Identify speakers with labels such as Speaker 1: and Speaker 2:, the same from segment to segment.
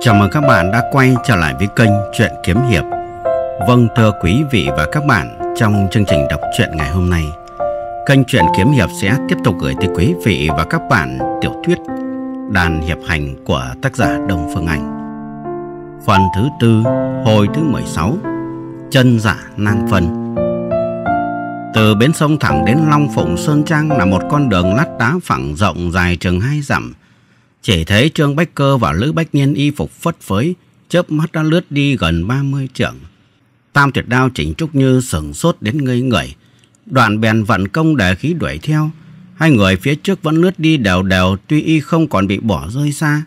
Speaker 1: Chào mừng các bạn đã quay trở lại với kênh Chuyện Kiếm Hiệp Vâng thưa quý vị và các bạn Trong chương trình đọc truyện ngày hôm nay Kênh Chuyện Kiếm Hiệp sẽ tiếp tục gửi tới quý vị và các bạn tiểu thuyết Đàn Hiệp Hành của tác giả Đông Phương Anh Phần thứ tư hồi thứ 16 Chân giả nang phân Từ bến sông thẳng đến Long Phụng Sơn Trang là một con đường lát đá phẳng rộng dài chừng hai dặm chỉ thấy Trương Bách Cơ và Lữ Bách Niên y phục phất phới, chớp mắt đã lướt đi gần 30 trượng. Tam tuyệt đao chỉnh Trúc Như sừng sốt đến ngây người. đoạn bèn vận công để khí đuổi theo. Hai người phía trước vẫn lướt đi đều đều tuy y không còn bị bỏ rơi xa.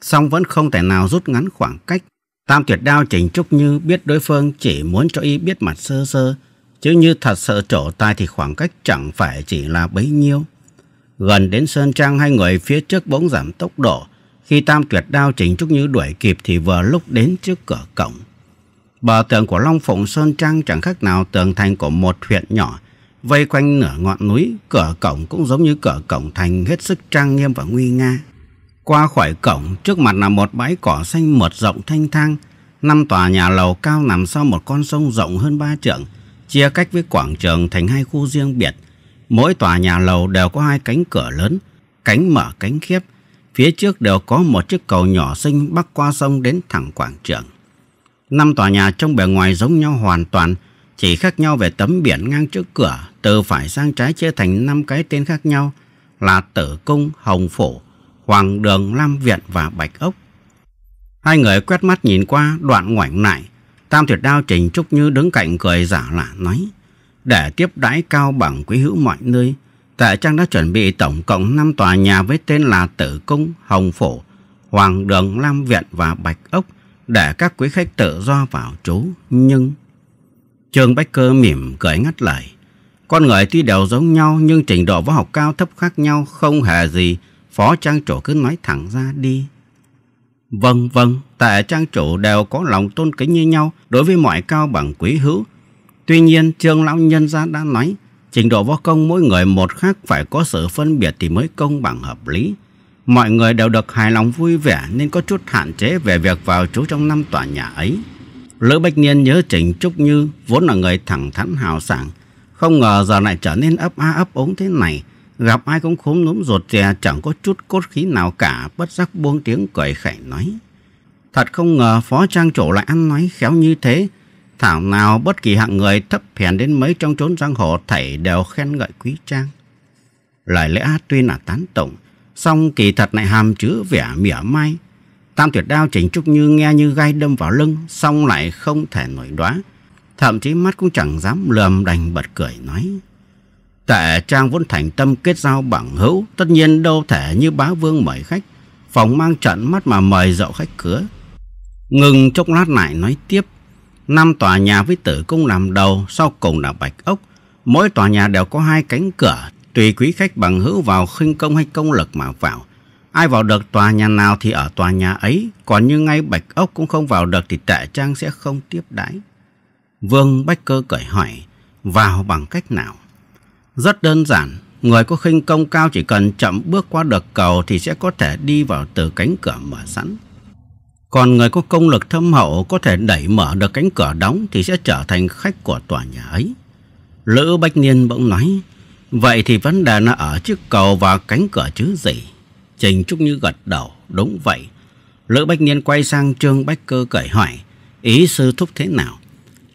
Speaker 1: song vẫn không thể nào rút ngắn khoảng cách. Tam tuyệt đao chỉnh Trúc Như biết đối phương chỉ muốn cho y biết mặt sơ sơ. Chứ như thật sự trổ tai thì khoảng cách chẳng phải chỉ là bấy nhiêu. Gần đến Sơn Trang hai người phía trước bỗng giảm tốc độ. Khi tam tuyệt đao Trình Trúc Như đuổi kịp thì vừa lúc đến trước cửa cổng. Bờ tường của Long Phụng Sơn Trang chẳng khác nào tường thành của một huyện nhỏ. Vây quanh nửa ngọn núi, cửa cổng cũng giống như cửa cổng thành hết sức trang nghiêm và nguy nga. Qua khỏi cổng, trước mặt là một bãi cỏ xanh mượt rộng thanh thang. Năm tòa nhà lầu cao nằm sau một con sông rộng hơn ba trượng, chia cách với quảng trường thành hai khu riêng biệt – Mỗi tòa nhà lầu đều có hai cánh cửa lớn, cánh mở cánh khiếp. Phía trước đều có một chiếc cầu nhỏ xinh bắc qua sông đến thẳng quảng trường. Năm tòa nhà trong bề ngoài giống nhau hoàn toàn, chỉ khác nhau về tấm biển ngang trước cửa, từ phải sang trái chia thành năm cái tên khác nhau là Tử Cung, Hồng Phổ, Hoàng Đường, Lam Viện và Bạch Ốc. Hai người quét mắt nhìn qua đoạn ngoảnh lại, Tam Tuyệt Đao Trình Trúc Như đứng cạnh cười giả lạ nói để tiếp đãi cao bằng quý hữu mọi nơi. Tệ Trang đã chuẩn bị tổng cộng 5 tòa nhà với tên là Tử Cung, Hồng Phổ, Hoàng Đường, Lam Viện và Bạch Ốc để các quý khách tự do vào trú. Nhưng Trương Bách Cơ mỉm cười ngắt lời. Con người tuy đều giống nhau nhưng trình độ võ học cao thấp khác nhau không hề gì. Phó Trang Chủ cứ nói thẳng ra đi. Vâng, vâng, tại Trang Chủ đều có lòng tôn kính như nhau đối với mọi cao bằng quý hữu Tuy nhiên, Trương Lão Nhân gia đã nói, trình độ võ công mỗi người một khác phải có sự phân biệt thì mới công bằng hợp lý. Mọi người đều được hài lòng vui vẻ nên có chút hạn chế về việc vào trú trong năm tòa nhà ấy. Lữ Bách Niên nhớ Trình Trúc Như vốn là người thẳng thắn hào sảng, không ngờ giờ lại trở nên ấp a ấp ống thế này, gặp ai cũng khốm núm ruột rè chẳng có chút cốt khí nào cả, bất giác buông tiếng cười khẩy nói. Thật không ngờ phó trang chủ lại ăn nói khéo như thế, Thảo nào bất kỳ hạng người thấp hèn đến mấy trong chốn giang hồ thảy đều khen ngợi quý trang. Lời lẽ tuy là tán tụng, song kỳ thật lại hàm chứa vẻ mỉa mai. Tam tuyệt đao chỉnh trúc như nghe như gai đâm vào lưng, song lại không thể nổi đoá. Thậm chí mắt cũng chẳng dám lườm đành bật cười nói. Tệ trang vốn thành tâm kết giao bằng hữu, tất nhiên đâu thể như bá vương mời khách. Phòng mang trận mắt mà mời dậu khách cửa. Ngừng chốc lát lại nói tiếp. Năm tòa nhà với tử cung làm đầu, sau cùng là bạch ốc. Mỗi tòa nhà đều có hai cánh cửa, tùy quý khách bằng hữu vào khinh công hay công lực mà vào. Ai vào được tòa nhà nào thì ở tòa nhà ấy, còn như ngay bạch ốc cũng không vào được thì tệ trang sẽ không tiếp đãi. Vương Bách Cơ cởi hỏi, vào bằng cách nào? Rất đơn giản, người có khinh công cao chỉ cần chậm bước qua được cầu thì sẽ có thể đi vào từ cánh cửa mở sẵn. Còn người có công lực thâm hậu có thể đẩy mở được cánh cửa đóng thì sẽ trở thành khách của tòa nhà ấy. Lữ Bách Niên bỗng nói, vậy thì vấn đề nó ở chiếc cầu và cánh cửa chứ gì? Trình Trúc Như gật đầu, đúng vậy. Lữ Bách Niên quay sang Trương Bách Cơ cởi hỏi, ý sư thúc thế nào?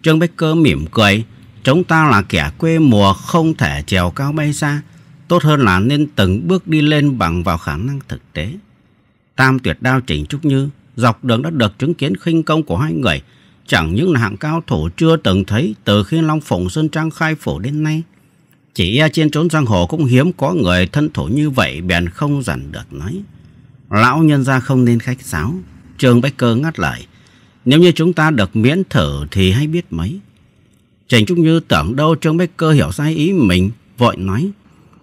Speaker 1: Trương Bách Cơ mỉm cười, chúng ta là kẻ quê mùa không thể trèo cao bay xa, tốt hơn là nên từng bước đi lên bằng vào khả năng thực tế. Tam tuyệt đao Trình Trúc Như dọc đường đã được chứng kiến khinh công của hai người, chẳng những là hạng cao thủ chưa từng thấy từ khi Long Phụng Sơn Trang khai phủ đến nay. Chỉ trên trốn giang hồ cũng hiếm có người thân thủ như vậy bèn không dằn được nói. Lão nhân gia không nên khách sáo. Trương Bách Cơ ngắt lời. Nếu như chúng ta được miễn thử thì hay biết mấy. Trình Trung Như tưởng đâu Trương Bách Cơ hiểu sai ý mình, vội nói.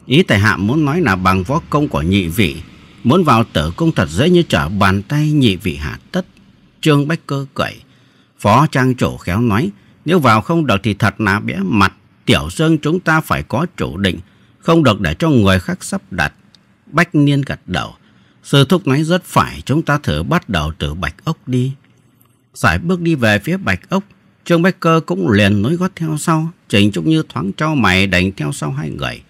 Speaker 1: Ý tài hạ muốn nói là bằng võ công của nhị vị Muốn vào tử cung thật dễ như trở bàn tay nhị vị hạ tất. Trương Bách Cơ cậy. Phó trang chủ khéo nói. Nếu vào không được thì thật là bẽ mặt. Tiểu Dương chúng ta phải có chủ định. Không được để cho người khác sắp đặt. Bách Niên gật đầu. Sư Thúc nói rất phải. Chúng ta thử bắt đầu từ Bạch Ốc đi. giải bước đi về phía Bạch Ốc. Trương Bách Cơ cũng liền nối gót theo sau. Trình Trúc Như thoáng cho mày đánh theo sau hai người.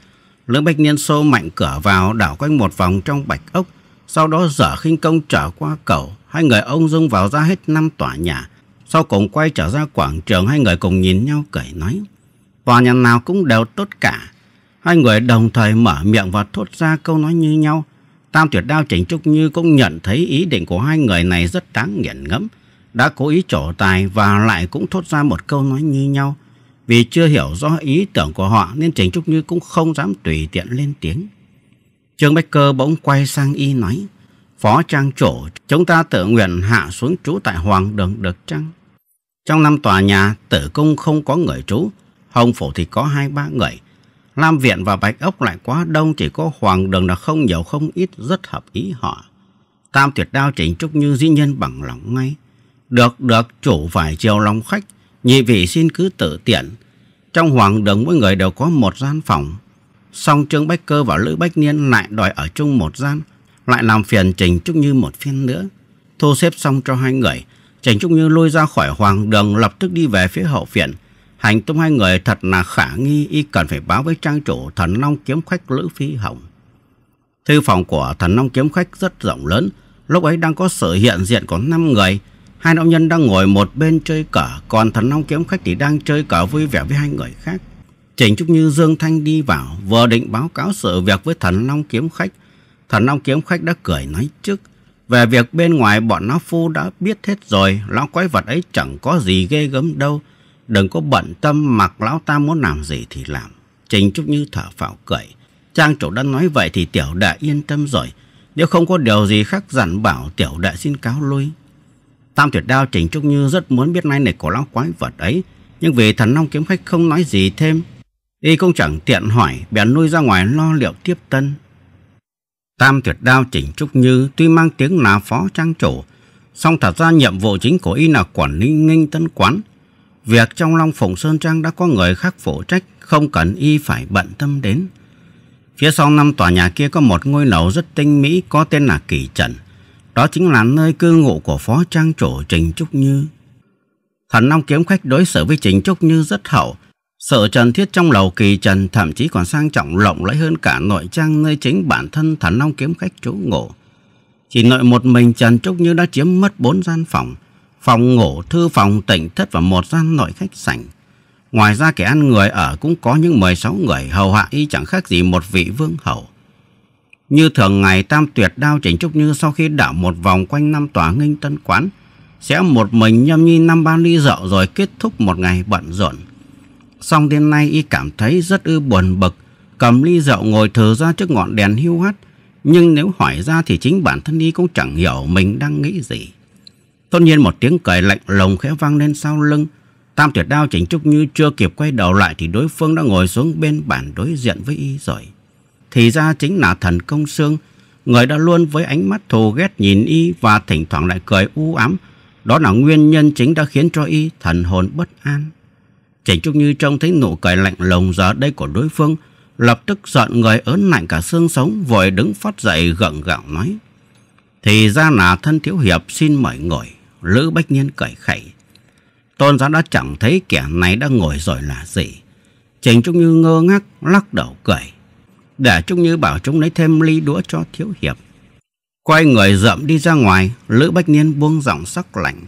Speaker 1: Lữ Bách Niên xô mạnh cửa vào đảo quanh một vòng trong bạch ốc, sau đó dở khinh công trở qua cầu, hai người ông dung vào ra hết năm tòa nhà. Sau cùng quay trở ra quảng trường, hai người cùng nhìn nhau cười nói. Tòa nhà nào cũng đều tốt cả. Hai người đồng thời mở miệng và thốt ra câu nói như nhau. Tam tuyệt đao chỉnh Trúc Như cũng nhận thấy ý định của hai người này rất đáng nghiền ngẫm. Đã cố ý trổ tài và lại cũng thốt ra một câu nói như nhau. Vì chưa hiểu rõ ý tưởng của họ nên Trình Trúc Như cũng không dám tùy tiện lên tiếng. Trương Bách Cơ bỗng quay sang y nói, Phó Trang chủ chúng ta tự nguyện hạ xuống trú tại Hoàng Đường Được chăng Trong năm tòa nhà, tử cung không có người trú, Hồng Phổ thì có hai ba người. Lam Viện và Bạch Ốc lại quá đông, chỉ có Hoàng Đường là không nhiều không ít, rất hợp ý họ. Tam tuyệt đao Trình Trúc Như dĩ nhiên bằng lòng ngay. Được, được, chủ phải chiều lòng khách, nhị vị xin cứ tự tiện, trong hoàng đường mỗi người đều có một gian phòng. Song Trương Bách Cơ và Lữ Bách Niên lại đòi ở chung một gian, lại làm phiền Trình Trúc Như một phiên nữa. Thu xếp xong cho hai người, Trình Trúc Như lôi ra khỏi hoàng đường lập tức đi về phía hậu viện. Hành tung hai người thật là khả nghi y cần phải báo với trang chủ thần long kiếm khách Lữ Phi Hồng. Thư phòng của thần long kiếm khách rất rộng lớn, lúc ấy đang có sự hiện diện của 5 người, Hai nam nhân đang ngồi một bên chơi cờ Còn thần long kiếm khách thì đang chơi cờ vui vẻ với hai người khác Trình Trúc Như Dương Thanh đi vào Vừa định báo cáo sự việc với thần long kiếm khách Thần long kiếm khách đã cười nói trước Về việc bên ngoài bọn nó phu đã biết hết rồi Lão quái vật ấy chẳng có gì ghê gớm đâu Đừng có bận tâm mặc lão ta muốn làm gì thì làm Trình Trúc Như thở phào cười Trang chủ đã nói vậy thì tiểu đại yên tâm rồi Nếu không có điều gì khác dặn bảo tiểu đại xin cáo lui Tam tuyệt đao Trình Trúc Như rất muốn biết nay lịch cổ lão quái vật ấy, nhưng vì thần long kiếm khách không nói gì thêm, y cũng chẳng tiện hỏi, bèn nuôi ra ngoài lo liệu tiếp tân. Tam tuyệt đao Trình Trúc Như tuy mang tiếng là phó trang chủ, song thật ra nhiệm vụ chính của y là quản lý nghinh tân quán. Việc trong Long Phùng Sơn Trang đã có người khác phụ trách, không cần y phải bận tâm đến. Phía sau năm tòa nhà kia có một ngôi lầu rất tinh mỹ có tên là Kỳ Trần. Đó chính là nơi cư ngụ của phó trang chủ Trình Trúc Như. Thần Long kiếm khách đối xử với Trình Trúc Như rất hậu. sợ trần thiết trong lầu kỳ trần thậm chí còn sang trọng lộng lẫy hơn cả nội trang nơi chính bản thân thần Long kiếm khách trú ngụ. Chỉ nội một mình Trần Trúc Như đã chiếm mất bốn gian phòng. Phòng ngủ, thư phòng, tỉnh thất và một gian nội khách sảnh. Ngoài ra kẻ ăn người ở cũng có những 16 người hầu hạ y chẳng khác gì một vị vương hậu. Như thường ngày tam tuyệt đao chỉnh Trúc Như sau khi đảo một vòng quanh năm tòa nghinh tân quán, sẽ một mình nhâm nhi năm ba ly rượu rồi kết thúc một ngày bận rộn. Xong đêm nay y cảm thấy rất ư buồn bực, cầm ly rượu ngồi thờ ra trước ngọn đèn hưu hắt. Nhưng nếu hỏi ra thì chính bản thân y cũng chẳng hiểu mình đang nghĩ gì. Tất nhiên một tiếng cười lạnh lùng khẽ vang lên sau lưng. Tam tuyệt đao chỉnh trúc như chưa kịp quay đầu lại thì đối phương đã ngồi xuống bên bàn đối diện với y rồi thì ra chính là thần công xương, người đã luôn với ánh mắt thù ghét nhìn y và thỉnh thoảng lại cười u ám. Đó là nguyên nhân chính đã khiến cho y thần hồn bất an. Trịnh Trúc Như trông thấy nụ cười lạnh lùng giờ đây của đối phương, lập tức giận người ớn lạnh cả xương sống, vội đứng phát dậy gượng gạo nói. Thì ra là thân thiếu hiệp xin mời ngồi, Lữ Bách Nhiên cười khẩy. Tôn giáo đã chẳng thấy kẻ này đã ngồi rồi là gì. Trịnh Trúc Như ngơ ngác lắc đầu cười để Trúc Như bảo chúng lấy thêm ly đũa cho Thiếu Hiệp. Quay người rậm đi ra ngoài, Lữ Bách Niên buông giọng sắc lạnh.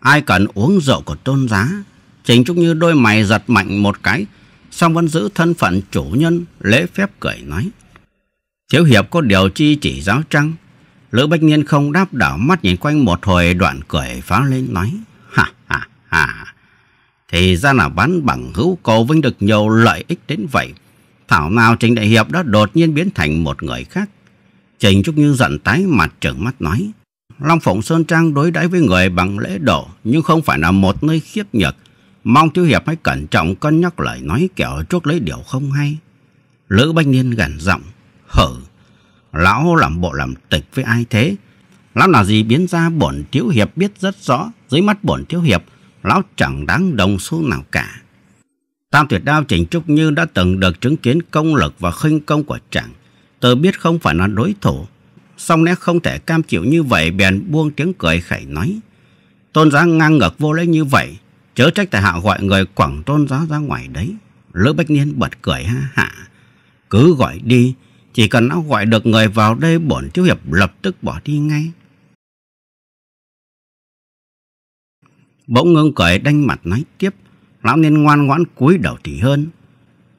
Speaker 1: Ai cần uống rượu của tôn giá? Trình Trúc Như đôi mày giật mạnh một cái, song vẫn giữ thân phận chủ nhân, lễ phép cười nói. Thiếu Hiệp có điều chi chỉ giáo trăng? Lữ Bách Niên không đáp đảo mắt nhìn quanh một hồi đoạn cười phá lên nói. Ha ha ha, thì ra là bán bằng hữu cầu vinh được nhiều lợi ích đến vậy. Thảo nào Trình Đại Hiệp đó đột nhiên biến thành một người khác. Trình Trúc Như giận tái mặt trợn mắt nói. Long Phụng Sơn Trang đối đãi với người bằng lễ độ nhưng không phải là một nơi khiếp nhược. Mong Tiêu Hiệp hãy cẩn trọng cân nhắc lời nói kẻo chuốc lấy điều không hay. Lữ Bách Niên gần giọng. Hở! Lão làm bộ làm tịch với ai thế? Lão là gì biến ra bổn Tiếu Hiệp biết rất rõ. Dưới mắt bổn Tiếu Hiệp, lão chẳng đáng đồng xu nào cả. Tam tuyệt đao Trịnh Trúc Như đã từng được chứng kiến công lực và khinh công của chàng. Tớ biết không phải là đối thủ. Song nét không thể cam chịu như vậy bèn buông tiếng cười khẩy nói. Tôn giá ngang ngược vô lễ như vậy. Chớ trách tại hạ gọi người quảng tôn giá ra ngoài đấy. Lữ Bách Niên bật cười ha hạ. Cứ gọi đi. Chỉ cần nó gọi được người vào đây bổn thiếu hiệp lập tức bỏ đi ngay. Bỗng ngưng cười đanh mặt nói tiếp lão nên ngoan ngoãn cúi đầu thì hơn.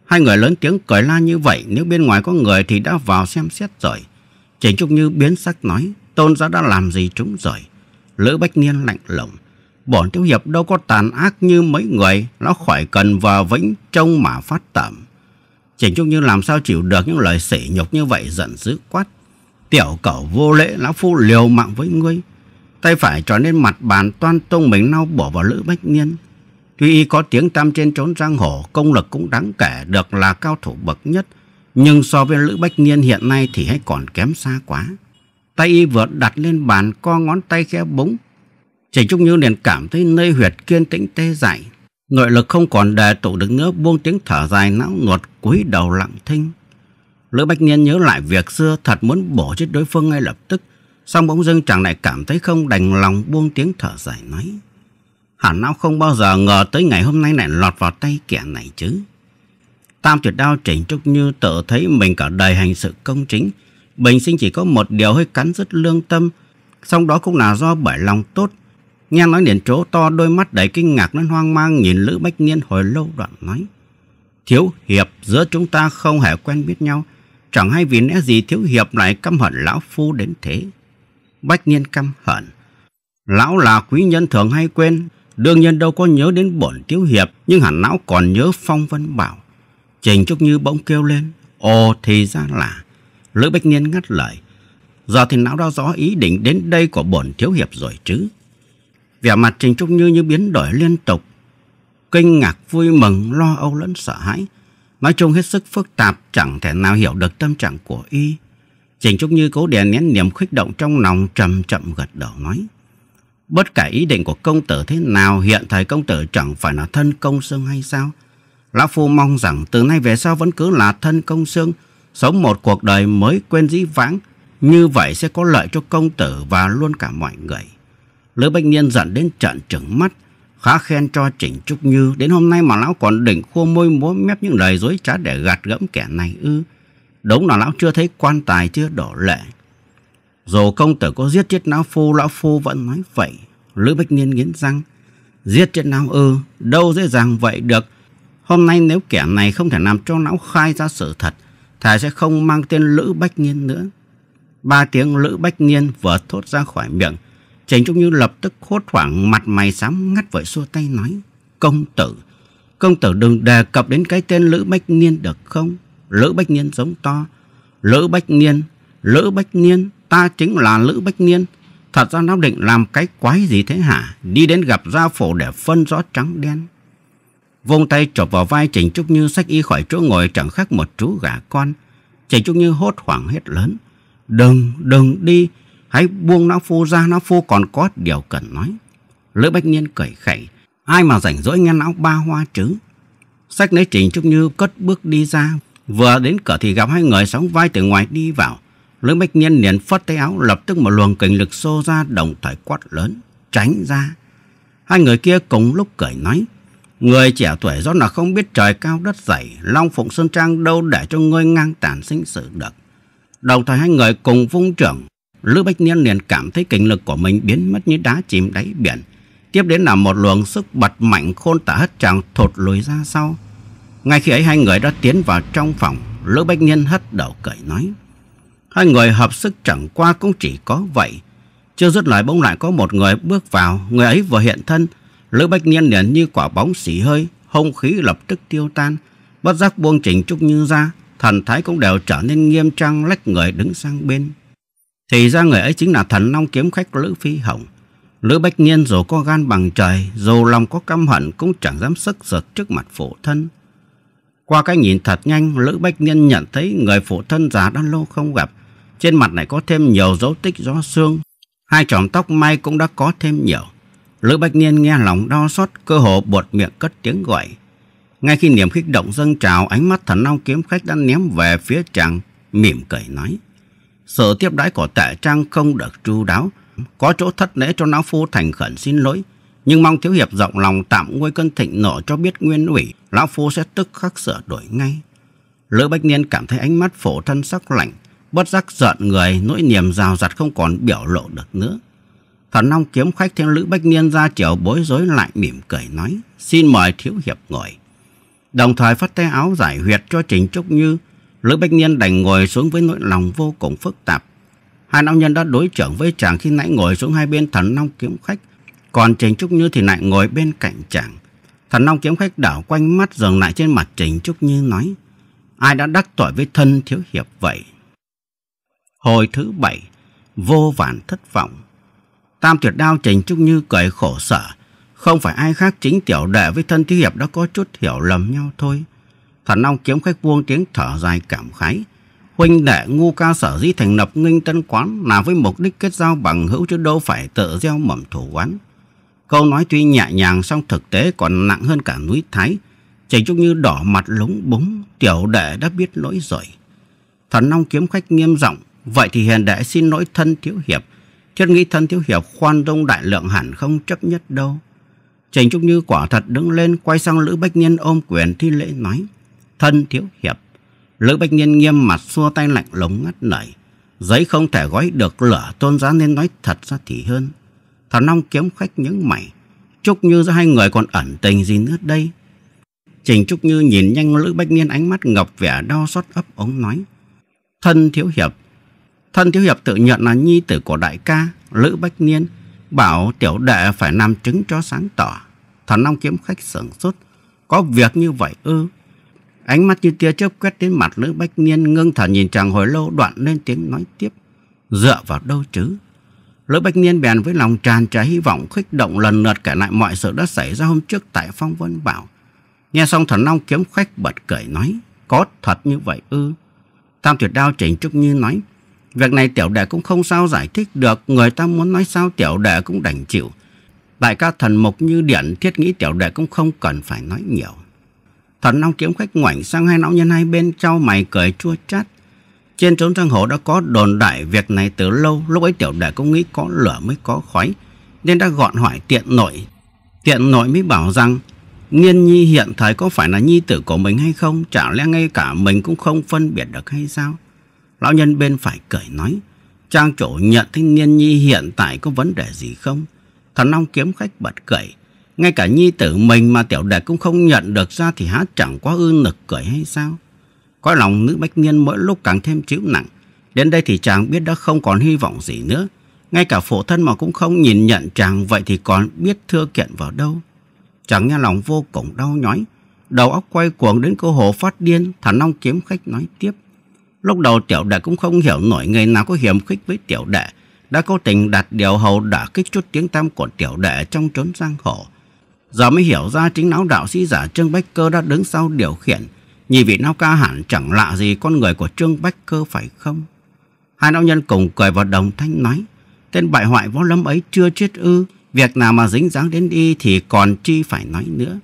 Speaker 1: Hai người lớn tiếng cười la như vậy, nếu bên ngoài có người thì đã vào xem xét rồi. Trình Trúc Như biến sắc nói, tôn gia đã làm gì chúng rồi. Lữ Bách Niên lạnh lùng, bọn thiếu hiệp đâu có tàn ác như mấy người, lão khỏi cần vờ vĩnh trông mà phát tẩm. Trình Trúc Như làm sao chịu được những lời sỉ nhục như vậy giận dữ quát. Tiểu cẩu vô lễ, lão phu liều mạng với ngươi. Tay phải trở nên mặt bàn toan tông mình nau bỏ vào Lữ Bách Niên, Tuy y có tiếng tăm trên trốn giang hồ, công lực cũng đáng kể được là cao thủ bậc nhất, nhưng so với Lữ Bách Niên hiện nay thì hãy còn kém xa quá. Tay y vừa đặt lên bàn co ngón tay khẽ búng. Chỉ Trúc Như liền cảm thấy nơi huyệt kiên tĩnh tê dại. Nội lực không còn đề tụ được nữa buông tiếng thở dài não nuột cúi đầu lặng thinh. Lữ Bách Niên nhớ lại việc xưa thật muốn bổ chết đối phương ngay lập tức. Xong bỗng dưng chàng lại cảm thấy không đành lòng buông tiếng thở dài nói. Hẳn lão không bao giờ ngờ tới ngày hôm nay lại lọt vào tay kẻ này chứ. Tam tuyệt đao Trịnh Trúc Như tự thấy mình cả đời hành sự công chính. Bình sinh chỉ có một điều hơi cắn rứt lương tâm. Xong đó cũng là do bởi lòng tốt. Nghe nói liền trố to đôi mắt đầy kinh ngạc nên hoang mang nhìn Lữ Bách Niên hồi lâu đoạn nói. Thiếu hiệp giữa chúng ta không hề quen biết nhau. Chẳng hay vì lẽ gì thiếu hiệp lại căm hận lão phu đến thế. Bách Niên căm hận. Lão là quý nhân thường hay quên Đương nhiên đâu có nhớ đến bổn thiếu hiệp Nhưng hẳn não còn nhớ Phong Vân Bảo Trình Trúc Như bỗng kêu lên Ồ thì ra là Lữ Bách Niên ngắt lời Giờ thì não đã rõ ý định đến đây của bổn thiếu hiệp rồi chứ Vẻ mặt Trình Trúc Như như biến đổi liên tục Kinh ngạc vui mừng lo âu lẫn sợ hãi Nói chung hết sức phức tạp Chẳng thể nào hiểu được tâm trạng của y Trình Trúc Như cố đè nén niềm khuếch động trong lòng Chậm chậm gật đầu nói Bất cả ý định của công tử thế nào Hiện thời công tử chẳng phải là thân công sương hay sao Lão Phu mong rằng từ nay về sau vẫn cứ là thân công sương Sống một cuộc đời mới quên dĩ vãng Như vậy sẽ có lợi cho công tử và luôn cả mọi người Lữ bệnh nhân giận đến trận trừng mắt Khá khen cho Trịnh Trúc Như Đến hôm nay mà lão còn đỉnh khô môi múa mép những lời dối trá để gạt gẫm kẻ này ư Đúng là lão chưa thấy quan tài chưa đổ lệ dù công tử có giết chết lão phu, lão phu vẫn nói vậy. Lữ Bách Niên nghiến răng. Giết chết lão ư, đâu dễ dàng vậy được. Hôm nay nếu kẻ này không thể làm cho lão khai ra sự thật, thầy sẽ không mang tên Lữ Bách Niên nữa. Ba tiếng Lữ Bách Niên vừa thốt ra khỏi miệng. Trình Trúc Như lập tức hốt hoảng mặt mày sám ngắt vội xua tay nói. Công tử, công tử đừng đề cập đến cái tên Lữ Bách Niên được không? Lữ Bách Niên giống to. Lữ Bách Niên, Lữ Bách Niên ta chính là Lữ Bách Niên. Thật ra nó Định làm cái quái gì thế hả? Đi đến gặp gia phổ để phân rõ trắng đen. Vông tay chộp vào vai Trình Trúc Như sách y khỏi chỗ ngồi chẳng khác một chú gà con. Trình Trúc Như hốt hoảng hết lớn. Đừng, đừng đi. Hãy buông nó Phu ra, nó Phu còn có điều cần nói. Lữ Bách Niên cười khẩy. Ai mà rảnh rỗi nghe não ba hoa chứ? Sách lấy Trình Trúc Như cất bước đi ra. Vừa đến cửa thì gặp hai người sóng vai từ ngoài đi vào. Lữ Bách Nhiên liền phất tay áo lập tức một luồng kình lực xô ra đồng thời quát lớn, tránh ra. Hai người kia cùng lúc cười nói, người trẻ tuổi do là không biết trời cao đất dày, Long Phụng Sơn Trang đâu để cho ngươi ngang tàn sinh sự được. đầu thời hai người cùng vung trưởng, Lữ Bách Niên liền cảm thấy kình lực của mình biến mất như đá chìm đáy biển. Tiếp đến là một luồng sức bật mạnh khôn tả hất chàng thột lùi ra sau. Ngay khi ấy hai người đã tiến vào trong phòng, Lữ Bách Niên hất đầu cởi nói. Hai người hợp sức chẳng qua cũng chỉ có vậy. Chưa dứt lời bỗng lại có một người bước vào, người ấy vừa hiện thân. Lữ Bách Niên liền như quả bóng xỉ hơi, hông khí lập tức tiêu tan. Bất giác buông chỉnh Trúc Như ra, thần thái cũng đều trở nên nghiêm trang lách người đứng sang bên. Thì ra người ấy chính là thần long kiếm khách Lữ Phi Hồng. Lữ Bách Niên dù có gan bằng trời, dù lòng có căm hận cũng chẳng dám sức giật trước mặt phụ thân. Qua cái nhìn thật nhanh, Lữ Bách Niên nhận thấy người phụ thân già đã lâu không gặp, trên mặt này có thêm nhiều dấu tích gió xương. Hai chòm tóc may cũng đã có thêm nhiều. Lữ Bách Niên nghe lòng đau xót, cơ hồ buột miệng cất tiếng gọi. Ngay khi niềm kích động dâng trào, ánh mắt thần long kiếm khách đã ném về phía chàng, mỉm cười nói. Sự tiếp đãi của tệ trang không được chu đáo, có chỗ thất lễ cho lão phu thành khẩn xin lỗi. Nhưng mong thiếu hiệp rộng lòng tạm nguôi cơn thịnh nộ cho biết nguyên ủy, lão phu sẽ tức khắc sửa đổi ngay. Lữ Bách Niên cảm thấy ánh mắt phổ thân sắc lạnh, Bất giác giận người, nỗi niềm rào rạt không còn biểu lộ được nữa. Thần Long kiếm khách theo Lữ Bách Niên ra chiều bối rối lại mỉm cười nói, xin mời Thiếu Hiệp ngồi. Đồng thời phát tay áo giải huyệt cho Trình Trúc Như, Lữ Bách Niên đành ngồi xuống với nỗi lòng vô cùng phức tạp. Hai nam nhân đã đối trưởng với chàng khi nãy ngồi xuống hai bên thần Long kiếm khách, còn Trình Trúc Như thì lại ngồi bên cạnh chàng. Thần Long kiếm khách đảo quanh mắt dừng lại trên mặt Trình Trúc Như nói, ai đã đắc tội với thân Thiếu Hiệp vậy? Hồi thứ bảy, vô vàn thất vọng. Tam tuyệt đao Trình Trúc Như cười khổ sở. Không phải ai khác chính tiểu đệ với thân thiếu hiệp đã có chút hiểu lầm nhau thôi. Thần Long kiếm khách buông tiếng thở dài cảm khái. Huynh đệ ngu ca sở dĩ thành lập nghinh tân quán là với mục đích kết giao bằng hữu chứ đâu phải tự gieo mầm thủ quán. Câu nói tuy nhẹ nhàng song thực tế còn nặng hơn cả núi Thái. Trình Trúc Như đỏ mặt lúng búng, tiểu đệ đã biết lỗi rồi. Thần Long kiếm khách nghiêm giọng Vậy thì hiền đệ xin lỗi thân thiếu hiệp. Thiết nghĩ thân thiếu hiệp khoan dung đại lượng hẳn không chấp nhất đâu. Trình Trúc Như quả thật đứng lên quay sang Lữ Bách Niên ôm quyền thi lễ nói. Thân thiếu hiệp. Lữ Bách Niên nghiêm mặt xua tay lạnh lùng ngắt lời Giấy không thể gói được lửa tôn giá nên nói thật ra thì hơn. Thần Long kiếm khách những mày. Trúc Như giữa hai người còn ẩn tình gì nữa đây? Trình Trúc Như nhìn nhanh Lữ Bách Niên ánh mắt ngập vẻ đau xót ấp ống nói. Thân thiếu hiệp, Thân Thiếu Hiệp tự nhận là nhi tử của đại ca Lữ Bách Niên, bảo tiểu đệ phải làm chứng cho sáng tỏ. Thần Long kiếm khách sửng sốt, có việc như vậy ư? Ánh mắt như tia chớp quét đến mặt Lữ Bách Niên ngưng thần nhìn chàng hồi lâu đoạn lên tiếng nói tiếp. Dựa vào đâu chứ? Lữ Bách Niên bèn với lòng tràn trề hy vọng khích động lần lượt kể lại mọi sự đã xảy ra hôm trước tại Phong Vân Bảo. Nghe xong thần long kiếm khách bật cười nói, có thật như vậy ư? Tam tuyệt đao chỉnh trúc như nói, Việc này tiểu đệ cũng không sao giải thích được, người ta muốn nói sao tiểu đệ cũng đành chịu. Đại ca thần mục như điện thiết nghĩ tiểu đệ cũng không cần phải nói nhiều. Thần Long kiếm khách ngoảnh sang hai lão nhân hai bên trao mày cười chua chát. Trên trốn giang hồ đã có đồn đại việc này từ lâu, lúc ấy tiểu đệ cũng nghĩ có lửa mới có khói, nên đã gọn hỏi tiện nội. Tiện nội mới bảo rằng, Nghiên nhi hiện thời có phải là nhi tử của mình hay không? Chả lẽ ngay cả mình cũng không phân biệt được hay sao? Lão nhân bên phải cười nói, Trang chủ nhận thanh niên Nhi hiện tại có vấn đề gì không? Thần Long kiếm khách bật cười, ngay cả Nhi tử mình mà tiểu đệ cũng không nhận được ra thì há chẳng quá ư nực cười hay sao? Có lòng nữ bách niên mỗi lúc càng thêm chịu nặng, đến đây thì chàng biết đã không còn hy vọng gì nữa. Ngay cả phụ thân mà cũng không nhìn nhận chàng vậy thì còn biết thưa kiện vào đâu. Chàng nghe lòng vô cùng đau nhói, đầu óc quay cuồng đến cơ hồ phát điên, thả long kiếm khách nói tiếp. Lúc đầu tiểu đệ cũng không hiểu nổi người nào có hiểm khích với tiểu đệ, đã cố tình đặt điều hầu đả kích chút tiếng tăm của tiểu đệ trong trốn giang hồ. Giờ mới hiểu ra chính lão đạo sĩ giả Trương Bách Cơ đã đứng sau điều khiển, nhìn vị lão ca hẳn chẳng lạ gì con người của Trương Bách Cơ phải không? Hai lão nhân cùng cười vào đồng thanh nói, tên bại hoại võ lâm ấy chưa chết ư, việc nào mà dính dáng đến đi thì còn chi phải nói nữa.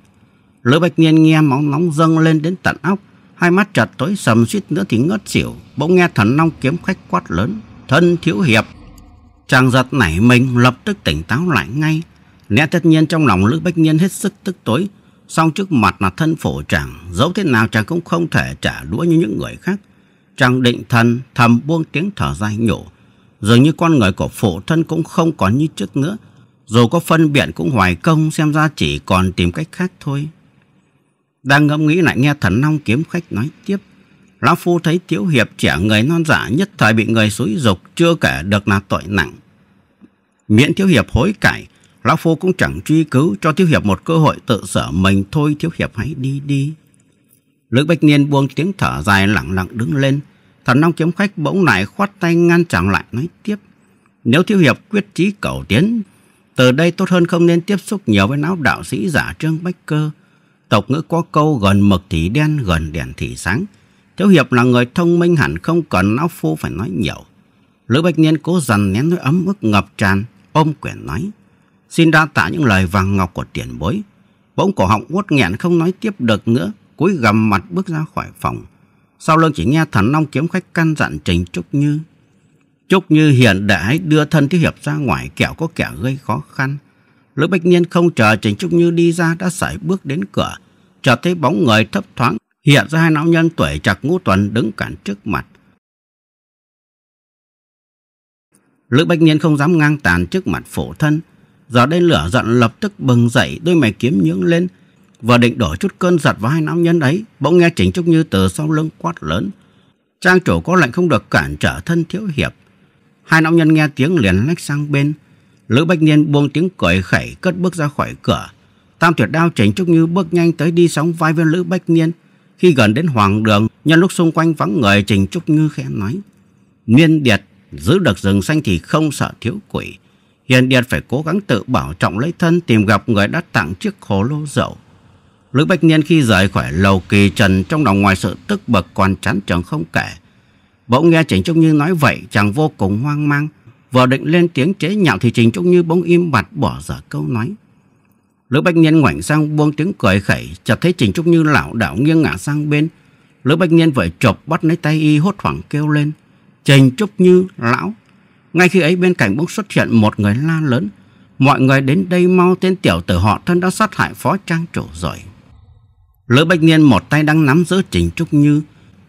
Speaker 1: Lữ Bạch Niên nghe máu nóng dâng lên đến tận óc, Hai mắt chợt tối sầm suýt nữa thì ngất xỉu Bỗng nghe thần long kiếm khách quát lớn Thân thiếu hiệp Chàng giật nảy mình lập tức tỉnh táo lại ngay Lẽ tất nhiên trong lòng Lữ Bách Nhiên hết sức tức tối Song trước mặt là thân phổ chàng Dẫu thế nào chàng cũng không thể trả đũa như những người khác Chàng định thần thầm buông tiếng thở dài nhổ Dường như con người của phổ thân cũng không còn như trước nữa Dù có phân biện cũng hoài công xem ra chỉ còn tìm cách khác thôi đang ngẫm nghĩ lại nghe thần long kiếm khách nói tiếp. Lão Phu thấy thiếu Hiệp trẻ người non giả dạ nhất thời bị người xúi dục chưa kể được là tội nặng. Miễn thiếu Hiệp hối cải, Lão Phu cũng chẳng truy cứu cho thiếu Hiệp một cơ hội tự sở mình thôi thiếu Hiệp hãy đi đi. Lữ Bách Niên buông tiếng thở dài lặng lặng đứng lên. Thần Long kiếm khách bỗng lại khoát tay ngăn chẳng lại nói tiếp. Nếu thiếu Hiệp quyết chí cầu tiến, từ đây tốt hơn không nên tiếp xúc nhiều với lão đạo sĩ giả Trương Bách Cơ. Tộc ngữ có câu gần mực thì đen, gần đèn thì sáng. Thiếu Hiệp là người thông minh hẳn không cần lão phu phải nói nhiều. Lữ Bạch Niên cố dằn nén nỗi ấm ức ngập tràn, ôm quyển nói. Xin đa tạ những lời vàng ngọc của tiền bối. Bỗng cổ họng uất nghẹn không nói tiếp được nữa, cúi gầm mặt bước ra khỏi phòng. Sau lưng chỉ nghe thần long kiếm khách căn dặn Trình Trúc Như. Trúc Như hiện để đưa thân Thiếu Hiệp ra ngoài kẻo có kẻ gây khó khăn. Lữ Bạch Niên không chờ Trình Trúc Như đi ra đã sải bước đến cửa, chợt thấy bóng người thấp thoáng hiện ra hai lão nhân tuổi chặt ngũ tuần đứng cản trước mặt lữ bách niên không dám ngang tàn trước mặt phổ thân giờ đây lửa giận lập tức bừng dậy đôi mày kiếm nhướng lên và định đổ chút cơn giật vào hai lão nhân ấy bỗng nghe chỉnh trúc như từ sau lưng quát lớn trang chủ có lệnh không được cản trở thân thiếu hiệp hai lão nhân nghe tiếng liền lách sang bên lữ bách niên buông tiếng cười khẩy cất bước ra khỏi cửa Tam tuyệt đao chỉnh Trúc Như bước nhanh tới đi sóng vai với Lữ Bách Niên. Khi gần đến hoàng đường, nhân lúc xung quanh vắng người chỉnh Trúc Như khẽ nói. Niên Điệt, giữ được rừng xanh thì không sợ thiếu quỷ. Hiền Điệt phải cố gắng tự bảo trọng lấy thân tìm gặp người đã tặng chiếc khổ lô dậu. Lữ Bách Niên khi rời khỏi lầu kỳ trần trong lòng ngoài sự tức bực còn chán trường không kể. Bỗng nghe chỉnh Trúc Như nói vậy chàng vô cùng hoang mang. Vừa định lên tiếng chế nhạo thì Trình Trúc Như bỗng im bặt bỏ dở câu nói. Lữ Bách Niên ngoảnh sang buông tiếng cười khẩy, chợt thấy Trình Trúc Như lão đảo nghiêng ngả sang bên. Lữ Bách Niên vội chộp bắt lấy tay y hốt hoảng kêu lên. Trình Trúc Như, lão. Ngay khi ấy bên cạnh bỗng xuất hiện một người la lớn. Mọi người đến đây mau tên tiểu tử họ thân đã sát hại phó trang chủ rồi. Lữ Bách Niên một tay đang nắm giữ Trình Trúc Như.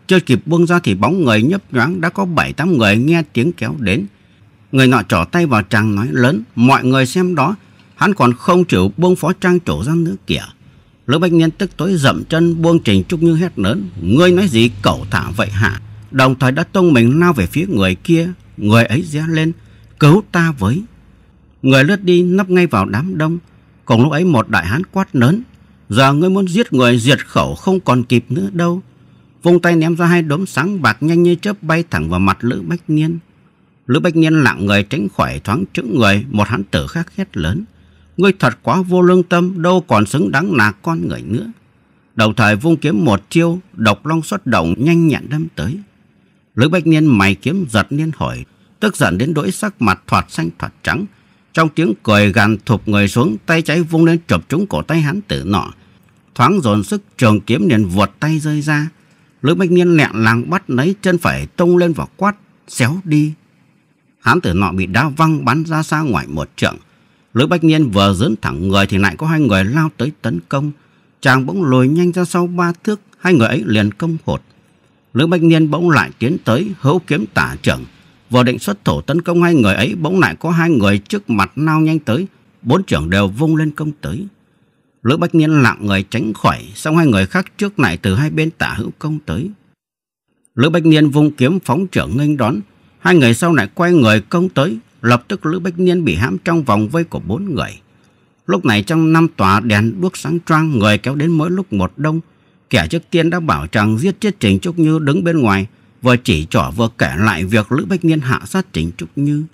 Speaker 1: Chưa kịp buông ra thì bóng người nhấp nhoáng đã có bảy tám người nghe tiếng kéo đến. Người nọ trỏ tay vào chàng nói lớn, mọi người xem đó, Hắn còn không chịu buông phó trang trổ ra nữa kìa. Lữ Bách Niên tức tối dậm chân buông Trình Trúc Như hét lớn. Ngươi nói gì cẩu thả vậy hả? Đồng thời đã tung mình lao về phía người kia. Người ấy ré lên. Cứu ta với. Người lướt đi nấp ngay vào đám đông. Cùng lúc ấy một đại hán quát lớn. Giờ ngươi muốn giết người diệt khẩu không còn kịp nữa đâu. Vung tay ném ra hai đốm sáng bạc nhanh như chớp bay thẳng vào mặt Lữ Bách Niên. Lữ Bách Niên lặng người tránh khỏi thoáng chữ người một hán tử khác hét lớn. Ngươi thật quá vô lương tâm, đâu còn xứng đáng là con người nữa. đầu thời vung kiếm một chiêu, độc long xuất động nhanh nhẹn đâm tới. Lữ Bách Niên mày kiếm giật niên hỏi, tức giận đến đỗi sắc mặt thoạt xanh thoạt trắng. Trong tiếng cười gằn thụp người xuống, tay trái vung lên chụp trúng cổ tay hắn tử nọ. Thoáng dồn sức trường kiếm liền vuột tay rơi ra. Lữ Bách Niên lẹn làng bắt lấy chân phải tung lên vào quát, xéo đi. Hán tử nọ bị đá văng bắn ra xa ngoài một trượng. Lữ Bách Niên vừa dẫn thẳng người thì lại có hai người lao tới tấn công. Chàng bỗng lùi nhanh ra sau ba thước, hai người ấy liền công hột. Lữ Bách Niên bỗng lại tiến tới hấu kiếm tả trưởng. Vừa định xuất thủ tấn công hai người ấy bỗng lại có hai người trước mặt lao nhanh tới. Bốn trưởng đều vung lên công tới. Lữ Bách Niên lặng người tránh khỏi, xong hai người khác trước này từ hai bên tả hữu công tới. Lữ Bách Niên vung kiếm phóng trưởng nghênh đón, hai người sau lại quay người công tới, lập tức Lữ Bách Niên bị hãm trong vòng vây của bốn người. Lúc này trong năm tòa đèn đuốc sáng choang người kéo đến mỗi lúc một đông. Kẻ trước tiên đã bảo rằng giết chết Trình Trúc Như đứng bên ngoài, vừa chỉ trỏ vừa kể lại việc Lữ Bách Niên hạ sát Trình Trúc Như.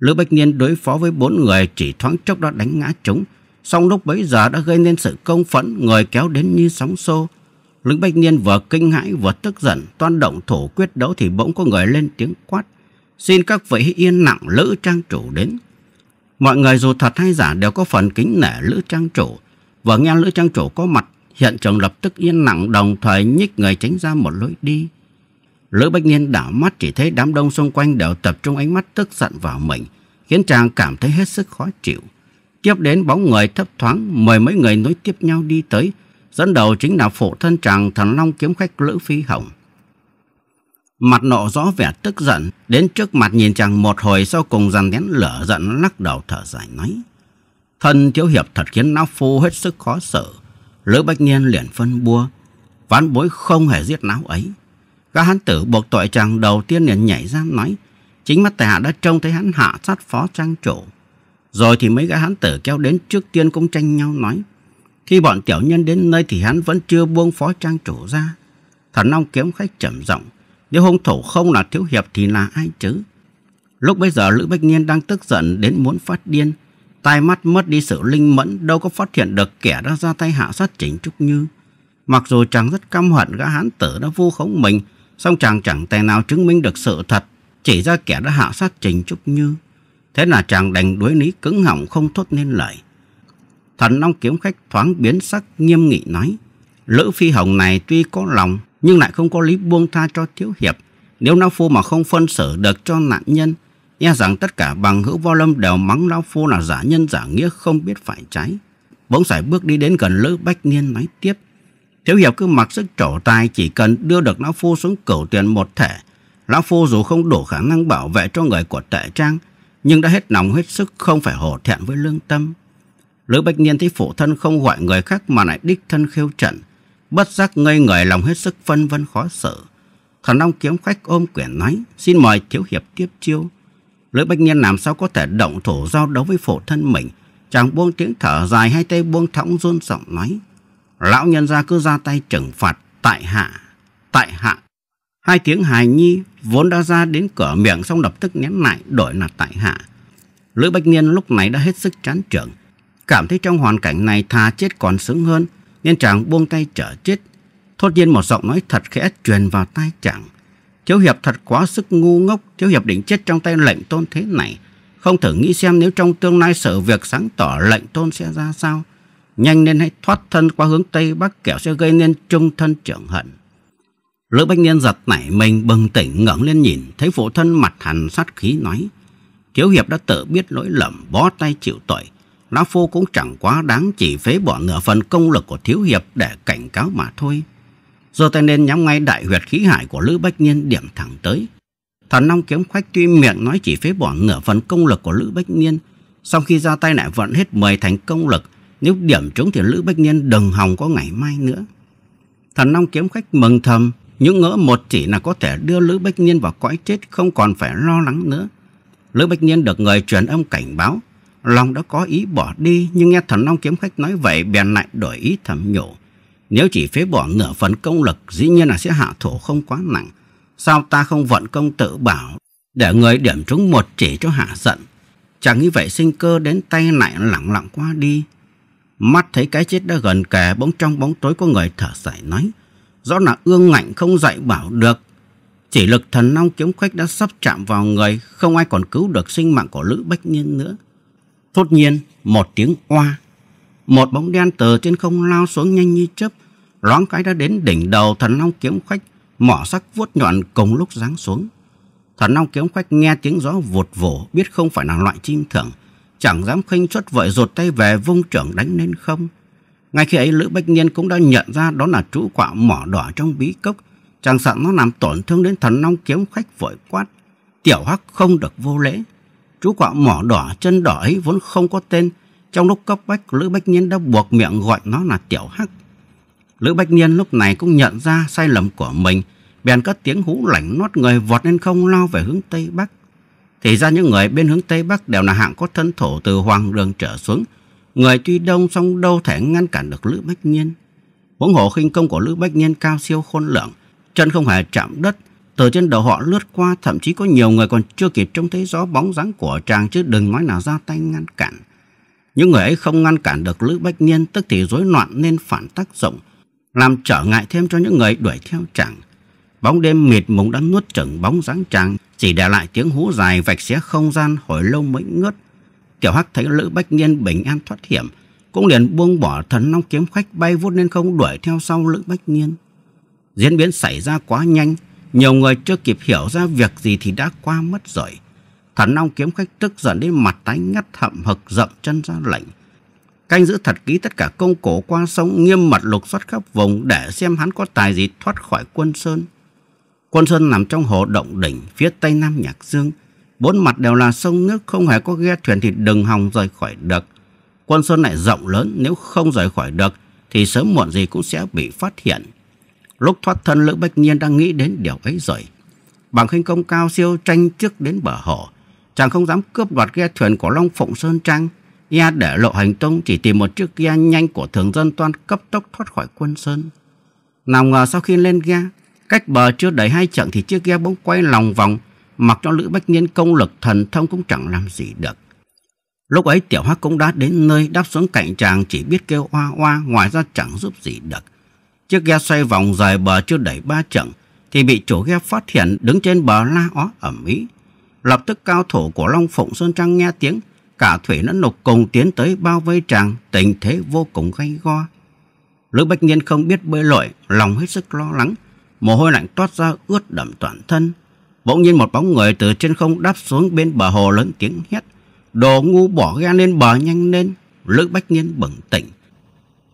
Speaker 1: Lữ Bách Niên đối phó với bốn người chỉ thoáng chốc đã đánh ngã chúng, song lúc bấy giờ đã gây nên sự công phẫn người kéo đến như sóng xô. Lữ Bách Niên vừa kinh hãi vừa tức giận, toan động thủ quyết đấu thì bỗng có người lên tiếng quát. Xin các vị yên lặng Lữ Trang Chủ đến. Mọi người dù thật hay giả đều có phần kính nể Lữ Trang Chủ. và nghe Lữ Trang Chủ có mặt, hiện trường lập tức yên lặng đồng thời nhích người tránh ra một lối đi. Lữ Bách Niên đảo mắt chỉ thấy đám đông xung quanh đều tập trung ánh mắt tức giận vào mình, khiến chàng cảm thấy hết sức khó chịu. Tiếp đến bóng người thấp thoáng, mười mấy người nối tiếp nhau đi tới, dẫn đầu chính là phụ thân chàng thần long kiếm khách Lữ Phi Hồng. Mặt nộ rõ vẻ tức giận, đến trước mặt nhìn chàng một hồi sau cùng dằn nén lửa giận lắc đầu thở dài nói. Thân thiếu hiệp thật khiến lão phu hết sức khó xử. Lữ Bách Niên liền phân bua, ván bối không hề giết lão ấy. Các hán tử buộc tội chàng đầu tiên liền nhảy ra nói, chính mắt tài hạ đã trông thấy hắn hạ sát phó trang chủ. Rồi thì mấy gã hán tử kéo đến trước tiên cũng tranh nhau nói. Khi bọn tiểu nhân đến nơi thì hắn vẫn chưa buông phó trang chủ ra. Thần Long kiếm khách trầm giọng nếu hung thủ không là thiếu hiệp thì là ai chứ? Lúc bây giờ Lữ Bách Niên đang tức giận đến muốn phát điên. Tai mắt mất đi sự linh mẫn đâu có phát hiện được kẻ đã ra tay hạ sát chính Trúc Như. Mặc dù chàng rất căm hận gã hán tử đã vu khống mình, song chàng chẳng tài nào chứng minh được sự thật, chỉ ra kẻ đã hạ sát Trình Trúc Như. Thế là chàng đành đuối lý cứng họng không thốt nên lời. Thần Long kiếm khách thoáng biến sắc nghiêm nghị nói, Lữ Phi Hồng này tuy có lòng nhưng lại không có lý buông tha cho thiếu hiệp. Nếu Lão Phu mà không phân xử được cho nạn nhân, e rằng tất cả bằng hữu vo lâm đều mắng Lão Phu là giả nhân giả nghĩa không biết phải trái. Bỗng sải bước đi đến gần Lữ Bách Niên nói tiếp. Thiếu hiệp cứ mặc sức trổ tài chỉ cần đưa được Lão Phu xuống cửu tiền một thể. Lão Phu dù không đủ khả năng bảo vệ cho người của tệ trang, nhưng đã hết lòng hết sức không phải hổ thẹn với lương tâm. Lữ Bách Niên thấy phụ thân không gọi người khác mà lại đích thân khêu trận, bất giác ngây người lòng hết sức phân vân khó xử. Thần Long kiếm khách ôm quyển nói, xin mời thiếu hiệp tiếp chiêu. Lữ Bách Niên làm sao có thể động thủ giao đấu với phổ thân mình. Chàng buông tiếng thở dài hai tay buông thõng run giọng nói. Lão nhân gia cứ ra tay trừng phạt tại hạ, tại hạ. Hai tiếng hài nhi vốn đã ra đến cửa miệng xong lập tức nén lại đổi là tại hạ. Lữ Bách Niên lúc này đã hết sức chán trưởng. Cảm thấy trong hoàn cảnh này thà chết còn sướng hơn nên chàng buông tay trở chết. Thốt nhiên một giọng nói thật khẽ truyền vào tai chàng. Thiếu Hiệp thật quá sức ngu ngốc, Thiếu Hiệp định chết trong tay lệnh tôn thế này. Không thử nghĩ xem nếu trong tương lai sự việc sáng tỏ lệnh tôn sẽ ra sao. Nhanh nên hãy thoát thân qua hướng Tây Bắc kẻo sẽ gây nên trung thân trưởng hận. Lữ Bách Niên giật nảy mình bừng tỉnh ngẩng lên nhìn thấy phụ thân mặt hằn sát khí nói. Thiếu Hiệp đã tự biết lỗi lầm bó tay chịu tội Lão Phu cũng chẳng quá đáng chỉ phế bỏ nửa phần công lực của Thiếu Hiệp để cảnh cáo mà thôi. Giờ tay nên nhắm ngay đại huyệt khí hải của Lữ Bách nhiên điểm thẳng tới. Thần Long Kiếm Khách tuy miệng nói chỉ phế bỏ nửa phần công lực của Lữ Bách nhiên, sau khi ra tay lại vận hết 10 thành công lực, nếu điểm trúng thì Lữ Bách nhiên đừng hòng có ngày mai nữa. Thần Long Kiếm Khách mừng thầm, những ngỡ một chỉ là có thể đưa Lữ Bách nhiên vào cõi chết không còn phải lo lắng nữa. Lữ Bách nhiên được người truyền âm cảnh báo, Long đã có ý bỏ đi nhưng nghe thần Long kiếm khách nói vậy bèn lại đổi ý thầm nhủ. Nếu chỉ phế bỏ nửa phần công lực dĩ nhiên là sẽ hạ thủ không quá nặng. Sao ta không vận công tự bảo để người điểm trúng một chỉ cho hạ giận. Chẳng như vậy sinh cơ đến tay lại lặng lặng qua đi. Mắt thấy cái chết đã gần kề bóng trong bóng tối có người thở dài nói. Rõ là ương ngạnh không dạy bảo được. Chỉ lực thần long kiếm khách đã sắp chạm vào người, không ai còn cứu được sinh mạng của Lữ Bách Niên nữa. Thốt nhiên, một tiếng oa. Một bóng đen từ trên không lao xuống nhanh như chớp, loáng cái đã đến đỉnh đầu thần long kiếm khách, mỏ sắc vuốt nhọn cùng lúc giáng xuống. Thần long kiếm khách nghe tiếng gió vụt vổ, biết không phải là loại chim thưởng, chẳng dám khinh suất vội rụt tay về vung trưởng đánh lên không. Ngay khi ấy Lữ Bách Niên cũng đã nhận ra đó là trũ quạ mỏ đỏ trong bí cốc, chẳng sợ nó làm tổn thương đến thần long kiếm khách vội quát, tiểu hắc không được vô lễ. Chú quạ mỏ đỏ chân đỏ ấy vốn không có tên. Trong lúc cấp bách, Lữ Bách nhiên đã buộc miệng gọi nó là Tiểu Hắc. Lữ Bách nhiên lúc này cũng nhận ra sai lầm của mình. Bèn cất tiếng hú lảnh nót người vọt lên không lao về hướng Tây Bắc. Thì ra những người bên hướng Tây Bắc đều là hạng có thân thổ từ hoàng đường trở xuống. Người tuy đông song đâu thể ngăn cản được Lữ Bách nhiên Huống hồ khinh công của Lữ Bách nhiên cao siêu khôn lường, chân không hề chạm đất, từ trên đầu họ lướt qua thậm chí có nhiều người còn chưa kịp trông thấy gió bóng dáng của chàng chứ đừng nói là ra tay ngăn cản những người ấy không ngăn cản được lữ bách niên tức thì rối loạn nên phản tác dụng làm trở ngại thêm cho những người đuổi theo chàng bóng đêm mịt mùng đã nuốt chửng bóng dáng chàng chỉ để lại tiếng hú dài vạch xé không gian hồi lâu mới ngớt tiểu hắc thấy lữ bách niên bình an thoát hiểm cũng liền buông bỏ thần long kiếm khách bay vút lên không đuổi theo sau lữ bách niên diễn biến xảy ra quá nhanh nhiều người chưa kịp hiểu ra việc gì thì đã qua mất rồi. Thần Long kiếm khách tức giận đến mặt tái ngắt hậm hực dậm chân ra lệnh. Canh giữ thật kỹ tất cả công cổ qua sông nghiêm mật lục soát khắp vùng để xem hắn có tài gì thoát khỏi quân Sơn. Quân Sơn nằm trong hồ động đỉnh phía tây nam Nhạc Dương. Bốn mặt đều là sông nước không hề có ghe thuyền thì đừng hòng rời khỏi được. Quân Sơn lại rộng lớn nếu không rời khỏi được thì sớm muộn gì cũng sẽ bị phát hiện. Lúc thoát thân Lữ Bách Nhiên đang nghĩ đến điều ấy rồi. Bằng khinh công cao siêu tranh trước đến bờ hồ, chàng không dám cướp đoạt ghe thuyền của Long Phụng Sơn Trang. Y để lộ hành tung chỉ tìm một chiếc ghe nhanh của thường dân toàn cấp tốc thoát khỏi quân Sơn. Nào ngờ sau khi lên ghe, cách bờ chưa đầy hai trận thì chiếc ghe bỗng quay lòng vòng, mặc cho Lữ Bách nhiên công lực thần thông cũng chẳng làm gì được. Lúc ấy tiểu hắc cũng đã đến nơi đáp xuống cạnh chàng chỉ biết kêu oa oa, ngoài ra chẳng giúp gì được. Chiếc ghe xoay vòng rời bờ chưa đẩy ba trận thì bị chủ ghe phát hiện đứng trên bờ la ó ở Mỹ. Lập tức cao thủ của Long Phụng Sơn Trang nghe tiếng, cả thủy lẫn nục cùng tiến tới bao vây tràng tình thế vô cùng gay go. Lữ Bách Nhiên không biết bơi lội, lòng hết sức lo lắng, mồ hôi lạnh toát ra ướt đẫm toàn thân. Bỗng nhiên một bóng người từ trên không đáp xuống bên bờ hồ lớn tiếng hét. Đồ ngu bỏ ghe lên bờ nhanh lên. Lữ Bách Nhiên bừng tỉnh.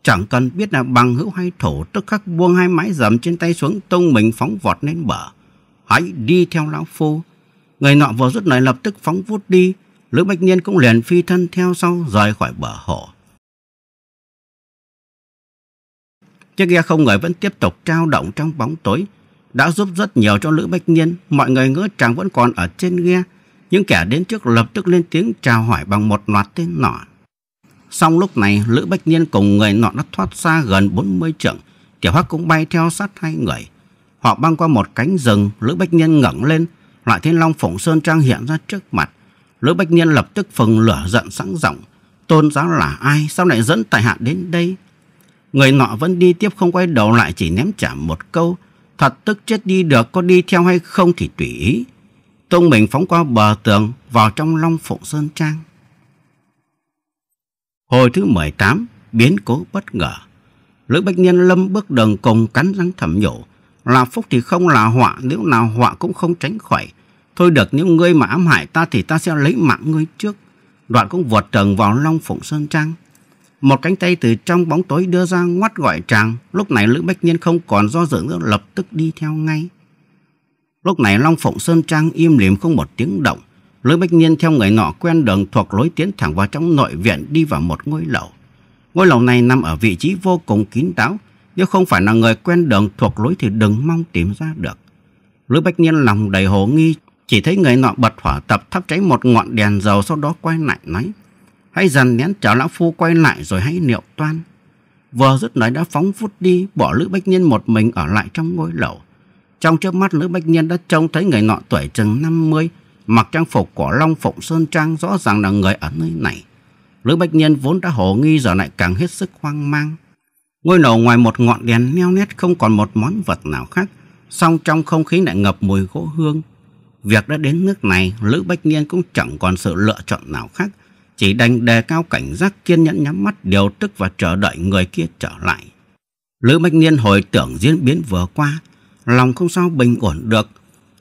Speaker 1: Chẳng cần biết là bằng hữu hay thổ tức khắc buông hai mái dầm trên tay xuống tung mình phóng vọt lên bờ. Hãy đi theo lão phu. Người nọ vừa rút lời lập tức phóng vút đi. Lữ Bách Niên cũng liền phi thân theo sau rời khỏi bờ hồ. Chiếc ghe không người vẫn tiếp tục trao động trong bóng tối. Đã giúp rất nhiều cho Lữ Bách Niên. Mọi người ngỡ chàng vẫn còn ở trên ghe. Những kẻ đến trước lập tức lên tiếng chào hỏi bằng một loạt tên nọ Xong lúc này Lữ Bách Niên cùng người nọ đã thoát xa gần 40 trượng Tiểu Hắc cũng bay theo sát hai người Họ băng qua một cánh rừng Lữ Bách Niên ngẩng lên Loại thiên long phổng sơn trang hiện ra trước mặt Lữ Bách Niên lập tức phừng lửa giận sẵn giọng Tôn giáo là ai Sao lại dẫn tài hạ đến đây Người nọ vẫn đi tiếp không quay đầu lại Chỉ ném trả một câu Thật tức chết đi được có đi theo hay không thì tùy ý Tông mình phóng qua bờ tường Vào trong long phụng sơn trang Hồi thứ 18, biến cố bất ngờ. Lữ Bách Nhân lâm bước đường cùng cắn răng thầm nhủ. Là phúc thì không là họa, nếu nào họa cũng không tránh khỏi. Thôi được nếu ngươi mà ám hại ta thì ta sẽ lấy mạng ngươi trước. Đoạn cũng vọt trần vào Long Phụng Sơn Trang. Một cánh tay từ trong bóng tối đưa ra ngoắt gọi chàng. Lúc này Lữ Bách nhân không còn do dự nữa lập tức đi theo ngay. Lúc này Long Phụng Sơn Trang im lìm không một tiếng động. Lối Bách Niên theo người nọ quen đường thuộc lối tiến thẳng vào trong nội viện đi vào một ngôi lầu. Ngôi lầu này nằm ở vị trí vô cùng kín đáo, nếu không phải là người quen đường thuộc lối thì đừng mong tìm ra được. Lữ Bách Niên lòng đầy hồ nghi, chỉ thấy người nọ bật hỏa tập thắp cháy một ngọn đèn dầu sau đó quay lại nói. Hãy dần nén chào lão phu quay lại rồi hãy niệu toan. Vừa dứt nói đã phóng phút đi, bỏ Lữ Bách Niên một mình ở lại trong ngôi lầu. Trong trước mắt Lữ Bách Niên đã trông thấy người nọ tuổi chừng 50, mặc trang phục của Long Phụng Sơn Trang rõ ràng là người ở nơi này. Lữ Bách Nhiên vốn đã hồ nghi giờ lại càng hết sức hoang mang. Ngôi lầu ngoài một ngọn đèn neo nét không còn một món vật nào khác, song trong không khí lại ngập mùi gỗ hương. Việc đã đến nước này, Lữ Bách Nhiên cũng chẳng còn sự lựa chọn nào khác, chỉ đành đề cao cảnh giác kiên nhẫn nhắm mắt điều tức và chờ đợi người kia trở lại. Lữ Bách Niên hồi tưởng diễn biến vừa qua, lòng không sao bình ổn được.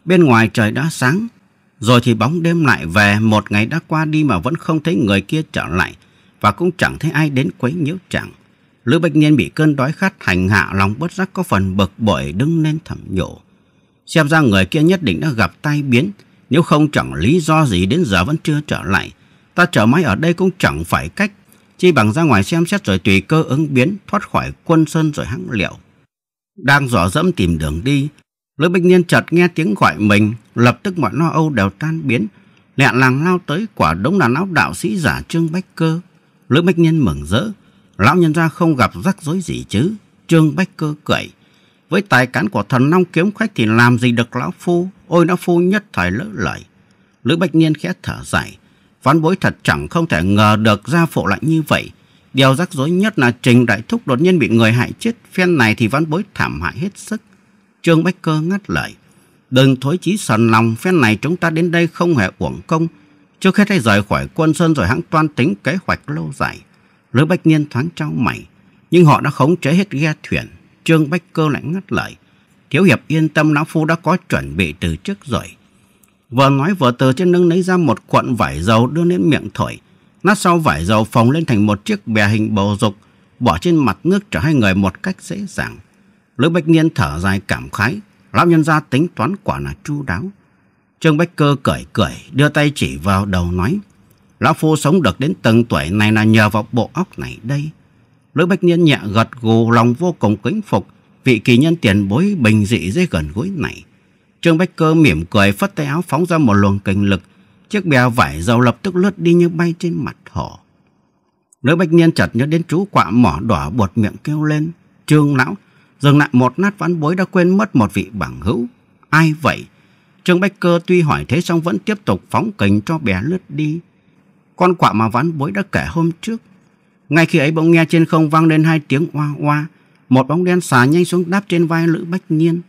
Speaker 1: Bên ngoài trời đã sáng, rồi thì bóng đêm lại về, một ngày đã qua đi mà vẫn không thấy người kia trở lại và cũng chẳng thấy ai đến quấy nhiễu chẳng. Lữ Bạch Niên bị cơn đói khát hành hạ lòng bất giác có phần bực bội đứng lên thầm nhủ. Xem ra người kia nhất định đã gặp tai biến, nếu không chẳng lý do gì đến giờ vẫn chưa trở lại. Ta trở máy ở đây cũng chẳng phải cách, chỉ bằng ra ngoài xem xét rồi tùy cơ ứng biến thoát khỏi quân sơn rồi hãng liệu. Đang dò dẫm tìm đường đi, Lữ Bích Niên chợt nghe tiếng gọi mình, lập tức mọi lo âu đều tan biến, lẹ làng lao tới quả đống đàn áo đạo sĩ giả Trương Bách Cơ. Lữ Bách nhân mừng rỡ, lão nhân ra không gặp rắc rối gì chứ. Trương Bách Cơ cười, với tài cán của thần long kiếm khách thì làm gì được lão phu, ôi lão phu nhất thời lỡ lời. Lữ Bách nhân khẽ thở dài, ván bối thật chẳng không thể ngờ được gia phụ lại như vậy. Điều rắc rối nhất là Trình Đại Thúc đột nhiên bị người hại chết, phen này thì ván bối thảm hại hết sức. Trương Bách Cơ ngắt lời. Đừng thối chí sần lòng, phen này chúng ta đến đây không hề uổng công. Trước hết hãy rời khỏi quân sơn rồi hãng toan tính kế hoạch lâu dài. Lữ Bách Niên thoáng trao mày, nhưng họ đã khống chế hết ghe thuyền. Trương Bách Cơ lại ngắt lời. Thiếu hiệp yên tâm lão phu đã có chuẩn bị từ trước rồi. Vừa nói vừa từ trên lưng lấy ra một cuộn vải dầu đưa lên miệng thổi. Nát sau vải dầu phồng lên thành một chiếc bè hình bầu dục, bỏ trên mặt nước cho hai người một cách dễ dàng. Lữ Bách niên thở dài cảm khái, lão nhân gia tính toán quả là chu đáo. Trương Bách Cơ cười cười, đưa tay chỉ vào đầu nói, lão phu sống được đến từng tuổi này là nhờ vào bộ óc này đây. Lữ Bách niên nhẹ gật gù lòng vô cùng kính phục, vị kỳ nhân tiền bối bình dị dưới gần gũi này. Trương Bách Cơ mỉm cười phất tay áo phóng ra một luồng kinh lực, chiếc bèo vải dầu lập tức lướt đi như bay trên mặt hồ. Lữ Bách Niên chợt nhớ đến chú quạ mỏ đỏ buột miệng kêu lên, "Trương lão, Dừng lại một nát vãn bối đã quên mất một vị bằng hữu. Ai vậy? Trương Bách Cơ tuy hỏi thế xong vẫn tiếp tục phóng kính cho bé lướt đi. Con quạ mà vãn bối đã kể hôm trước. Ngay khi ấy bỗng nghe trên không vang lên hai tiếng oa oa. Một bóng đen xà nhanh xuống đáp trên vai Lữ Bách Nhiên.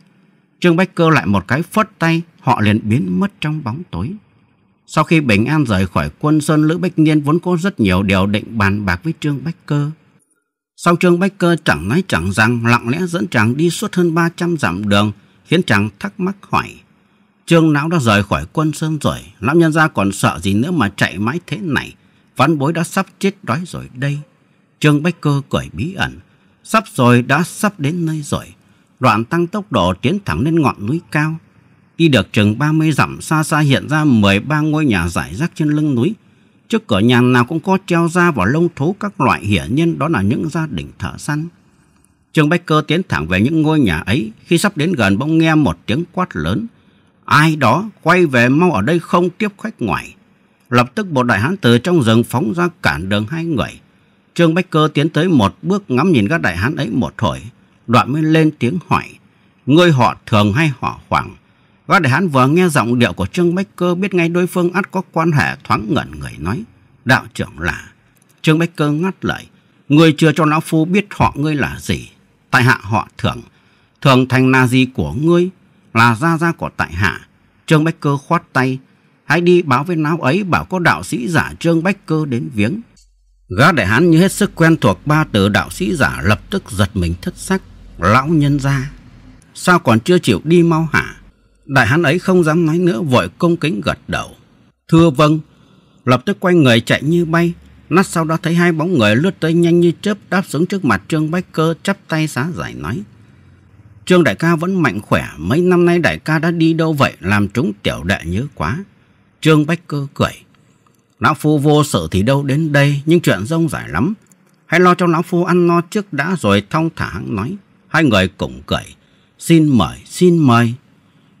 Speaker 1: Trương Bách Cơ lại một cái phất tay, họ liền biến mất trong bóng tối. Sau khi Bình An rời khỏi quân sơn, Lữ Bách Nhiên vốn có rất nhiều điều định bàn bạc với Trương Bách Cơ. Sau Trương Bách Cơ chẳng nói chẳng rằng lặng lẽ dẫn chàng đi suốt hơn 300 dặm đường, khiến chàng thắc mắc hỏi. Trương Lão đã rời khỏi quân sơn rồi, lão nhân gia còn sợ gì nữa mà chạy mãi thế này, văn bối đã sắp chết đói rồi đây. Trương Bách Cơ cười bí ẩn, sắp rồi đã sắp đến nơi rồi. Đoạn tăng tốc độ tiến thẳng lên ngọn núi cao. Đi được chừng 30 dặm xa xa hiện ra 13 ngôi nhà rải rác trên lưng núi, Trước cửa nhà nào cũng có treo ra vào lông thú các loại hiển nhiên đó là những gia đình thợ săn. Trương Bách Cơ tiến thẳng về những ngôi nhà ấy, khi sắp đến gần bỗng nghe một tiếng quát lớn. Ai đó quay về mau ở đây không tiếp khách ngoài. Lập tức một đại hán từ trong rừng phóng ra cản đường hai người. Trương Bách Cơ tiến tới một bước ngắm nhìn các đại hán ấy một hồi, đoạn mới lên tiếng hỏi. Ngươi họ thường hay họ hoàng? Gã đại hán vừa nghe giọng điệu của Trương Bách Cơ biết ngay đối phương ắt có quan hệ thoáng ngẩn người nói. Đạo trưởng là... Trương Bách Cơ ngắt lời. Người chưa cho lão phu biết họ ngươi là gì. Tại hạ họ thường. Thường thành là gì của ngươi? Là gia gia của tại hạ. Trương Bách Cơ khoát tay. Hãy đi báo với lão ấy bảo có đạo sĩ giả Trương Bách Cơ đến viếng. Gã đại hán như hết sức quen thuộc ba từ đạo sĩ giả lập tức giật mình thất sắc. Lão nhân gia. Sao còn chưa chịu đi mau hả? Đại hán ấy không dám nói nữa vội cung kính gật đầu. Thưa vâng, lập tức quay người chạy như bay. Nát sau đó thấy hai bóng người lướt tới nhanh như chớp đáp xuống trước mặt Trương Bách Cơ chắp tay xá giải nói. Trương đại ca vẫn mạnh khỏe, mấy năm nay đại ca đã đi đâu vậy làm chúng tiểu đệ nhớ quá. Trương Bách Cơ cười. Lão Phu vô sự thì đâu đến đây, nhưng chuyện rông rải lắm. Hãy lo cho Lão Phu ăn no trước đã rồi thong thả nói. Hai người cùng cười. Xin mời, xin mời.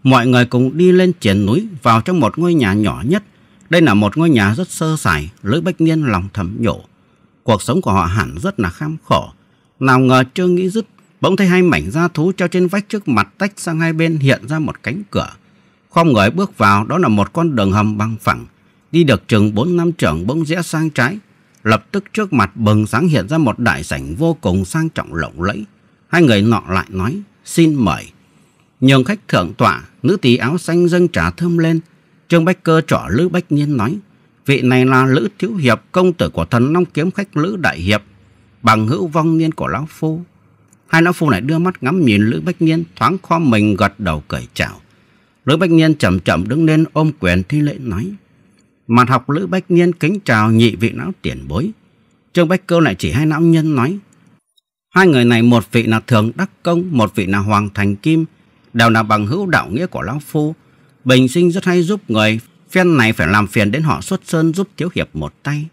Speaker 1: Mọi người cùng đi lên triển núi vào trong một ngôi nhà nhỏ nhất. Đây là một ngôi nhà rất sơ sài, Lữ Bách Niên lòng thầm nhổ. Cuộc sống của họ hẳn rất là kham khổ. Nào ngờ chưa nghĩ dứt, bỗng thấy hai mảnh da thú treo trên vách trước mặt tách sang hai bên hiện ra một cánh cửa. Không người bước vào, đó là một con đường hầm bằng phẳng. Đi được chừng 4 năm trưởng bỗng rẽ sang trái. Lập tức trước mặt bừng sáng hiện ra một đại sảnh vô cùng sang trọng lộng lẫy. Hai người nọ lại nói, xin mời. Nhường khách thượng tọa, nữ tỳ áo xanh dâng trà thơm lên. Trương Bách Cơ trỏ Lữ Bách Nhiên nói, vị này là Lữ Thiếu Hiệp, công tử của thần Long Kiếm khách Lữ Đại Hiệp, bằng hữu vong niên của Lão Phu. Hai Lão Phu này đưa mắt ngắm nhìn Lữ Bách Nhiên, thoáng kho mình gật đầu cởi chào. Lữ Bách Nhiên chậm chậm đứng lên ôm quyền thi lễ nói, mặt học Lữ Bách Nhiên kính chào nhị vị lão tiền bối. Trương Bách Cơ lại chỉ hai lão nhân nói, hai người này một vị là Thường Đắc Công, một vị là Hoàng Thành Kim, đều là bằng hữu đạo nghĩa của Lão Phu. Bình sinh rất hay giúp người, phen này phải làm phiền đến họ xuất sơn giúp Thiếu Hiệp một tay.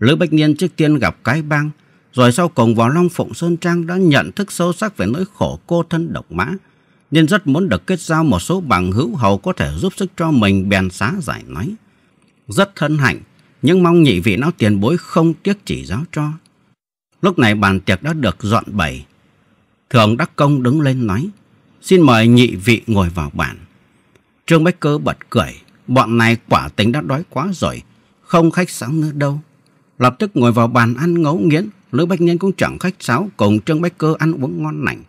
Speaker 1: Lữ Bách Niên trước tiên gặp cái băng rồi sau cùng vào Long Phụng Sơn Trang đã nhận thức sâu sắc về nỗi khổ cô thân độc mã, nên rất muốn được kết giao một số bằng hữu hầu có thể giúp sức cho mình bèn xá giải nói. Rất thân hạnh, nhưng mong nhị vị lão tiền bối không tiếc chỉ giáo cho. Lúc này bàn tiệc đã được dọn bày. Thường Đắc Công đứng lên nói. Xin mời nhị vị ngồi vào bàn. Trương Bách Cơ bật cười. Bọn này quả tính đã đói quá rồi. Không khách sáo nữa đâu. Lập tức ngồi vào bàn ăn ngấu nghiến. Lữ Bách Nhân cũng chẳng khách sáo cùng Trương Bách Cơ ăn uống ngon lành.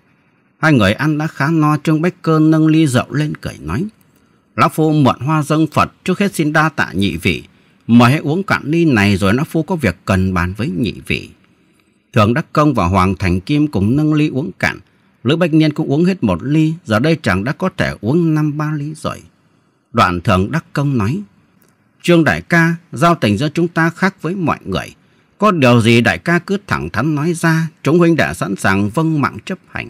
Speaker 1: Hai người ăn đã khá no Trương Bách Cơ nâng ly rượu lên cười nói. Lão Phu mượn hoa dâng Phật trước hết xin đa tạ nhị vị. Mời hãy uống cạn ly này rồi Lão Phu có việc cần bàn với nhị vị. thượng Đắc Công và Hoàng Thành Kim cũng nâng ly uống cạn. Lữ Bách Niên cũng uống hết một ly, giờ đây chẳng đã có thể uống năm ba ly rồi. Đoạn thường đắc công nói, Trương đại ca, giao tình giữa chúng ta khác với mọi người. Có điều gì đại ca cứ thẳng thắn nói ra, chúng huynh đã sẵn sàng vâng mạng chấp hành.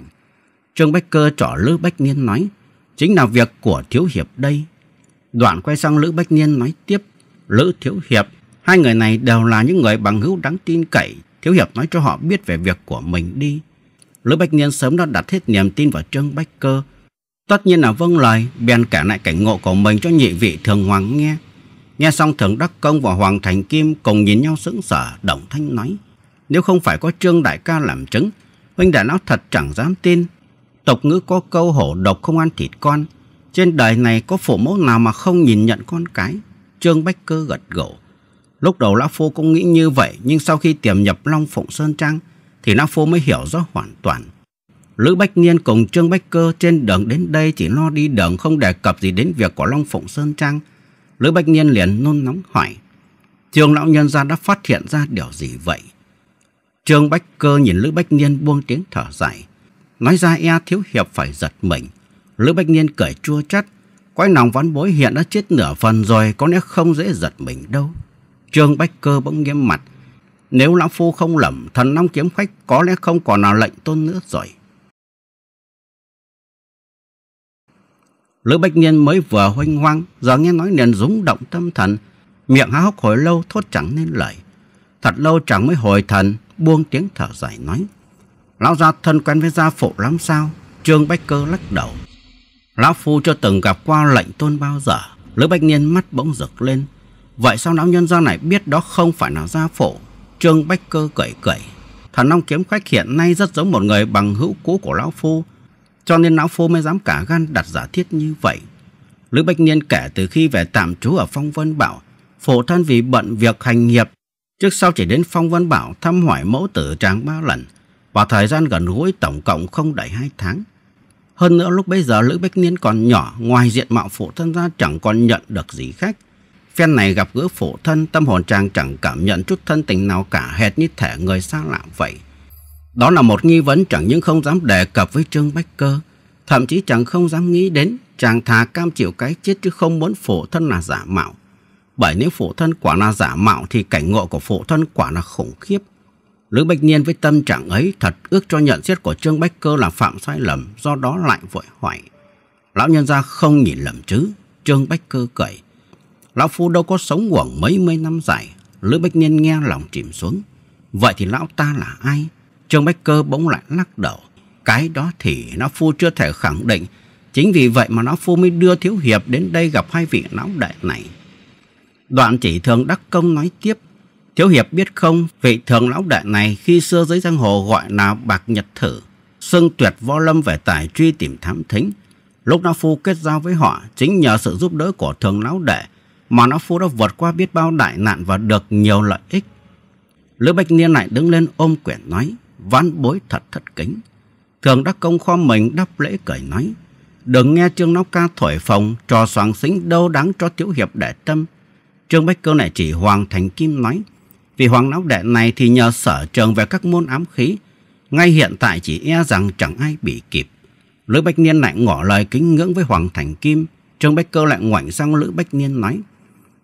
Speaker 1: Trương Bách Cơ trỏ Lữ Bách Niên nói, chính là việc của Thiếu Hiệp đây. Đoạn quay sang Lữ Bách Niên nói tiếp, Lữ Thiếu Hiệp, hai người này đều là những người bằng hữu đáng tin cậy. Thiếu Hiệp nói cho họ biết về việc của mình đi. Lữ Bách Niên sớm đã đặt hết niềm tin vào Trương Bách Cơ. Tất nhiên là vâng lời, bèn cả lại cảnh ngộ của mình cho nhị vị thường hoàng nghe. Nghe xong thường Đắc Công và Hoàng Thành Kim cùng nhìn nhau sững sờ, Đồng Thanh nói. Nếu không phải có Trương Đại ca làm chứng, huynh đại lão thật chẳng dám tin. Tộc ngữ có câu hổ độc không ăn thịt con. Trên đời này có phụ mẫu nào mà không nhìn nhận con cái? Trương Bách Cơ gật gù. Lúc đầu lão phu cũng nghĩ như vậy, nhưng sau khi tiềm nhập Long Phụng Sơn Trang, thì Nam Phô mới hiểu rõ hoàn toàn. Lữ Bách Niên cùng Trương Bách Cơ trên đường đến đây chỉ lo đi đường không đề cập gì đến việc của Long Phụng Sơn Trang. Lữ Bách Niên liền nôn nóng hỏi. Trương lão nhân gia đã phát hiện ra điều gì vậy? Trương Bách Cơ nhìn Lữ Bách Niên buông tiếng thở dài. Nói ra e thiếu hiệp phải giật mình. Lữ Bách Niên cười chua chát Quái nòng ván bối hiện đã chết nửa phần rồi có lẽ không dễ giật mình đâu. Trương Bách Cơ bỗng nghiêm mặt nếu Lão Phu không lầm, thần Long Kiếm Khách có lẽ không còn là lệnh tôn nữa rồi. Lữ Bách Niên mới vừa hoanh hoang, giờ nghe nói liền rúng động tâm thần, miệng há hốc hồi lâu thốt chẳng nên lời. Thật lâu chẳng mới hồi thần, buông tiếng thở dài nói. Lão gia thân quen với gia phụ lắm sao? Trương Bách Cơ lắc đầu. Lão Phu chưa từng gặp qua lệnh tôn bao giờ. Lữ Bách Niên mắt bỗng rực lên. Vậy sao lão nhân gia này biết đó không phải là gia phụ Trương Bách Cơ cười cười. Thần Long Kiếm Khách hiện nay rất giống một người bằng hữu cũ của Lão Phu. Cho nên Lão Phu mới dám cả gan đặt giả thiết như vậy. Lữ Bách Niên kể từ khi về tạm trú ở Phong Vân Bảo, phổ thân vì bận việc hành nghiệp. Trước sau chỉ đến Phong Vân Bảo thăm hỏi mẫu tử tráng ba lần. Và thời gian gần gũi tổng cộng không đầy hai tháng. Hơn nữa lúc bấy giờ Lữ Bách Niên còn nhỏ, ngoài diện mạo phổ thân ra chẳng còn nhận được gì khách. Phen này gặp gỡ phổ thân, tâm hồn chàng chẳng cảm nhận chút thân tình nào cả, hệt như thể người xa lạ vậy. Đó là một nghi vấn chẳng những không dám đề cập với Trương Bách Cơ, thậm chí chàng không dám nghĩ đến, chàng thà cam chịu cái chết chứ không muốn phổ thân là giả mạo. Bởi nếu phổ thân quả là giả mạo thì cảnh ngộ của phổ thân quả là khủng khiếp. Lữ Bạch Niên với tâm trạng ấy thật ước cho nhận xét của Trương Bách Cơ là phạm sai lầm, do đó lại vội hỏi. Lão nhân gia không nhìn lầm chứ, Trương Bách Cơ cười. Lão Phu đâu có sống uổng mấy mươi năm dài. Lữ Bách Niên nghe lòng chìm xuống. Vậy thì lão ta là ai? Trương Bách Cơ bỗng lại lắc đầu. Cái đó thì Lão Phu chưa thể khẳng định. Chính vì vậy mà Lão Phu mới đưa Thiếu Hiệp đến đây gặp hai vị lão đại này. Đoạn chỉ thường đắc công nói tiếp. Thiếu Hiệp biết không, vị thường lão đại này khi xưa dưới giang hồ gọi là Bạc Nhật Thử. Sưng tuyệt võ lâm về tài truy tìm thám thính. Lúc Lão Phu kết giao với họ, chính nhờ sự giúp đỡ của thường lão đệ mà lão phu đã vượt qua biết bao đại nạn và được nhiều lợi ích. Lữ Bạch Niên lại đứng lên ôm quyển nói, ván bối thật thất kính. Thường đắc công kho mình đáp lễ cởi nói, đừng nghe Trương Lão Ca thổi phồng, trò soạn xính đâu đáng cho thiếu hiệp để tâm. Trương Bách Cơ này chỉ Hoàng Thành Kim nói, vì Hoàng Lão Đệ này thì nhờ sở trường về các môn ám khí, ngay hiện tại chỉ e rằng chẳng ai bị kịp. Lữ Bách Niên lại ngỏ lời kính ngưỡng với Hoàng Thành Kim, Trương Bách Cơ lại ngoảnh sang Lữ Bách Niên nói,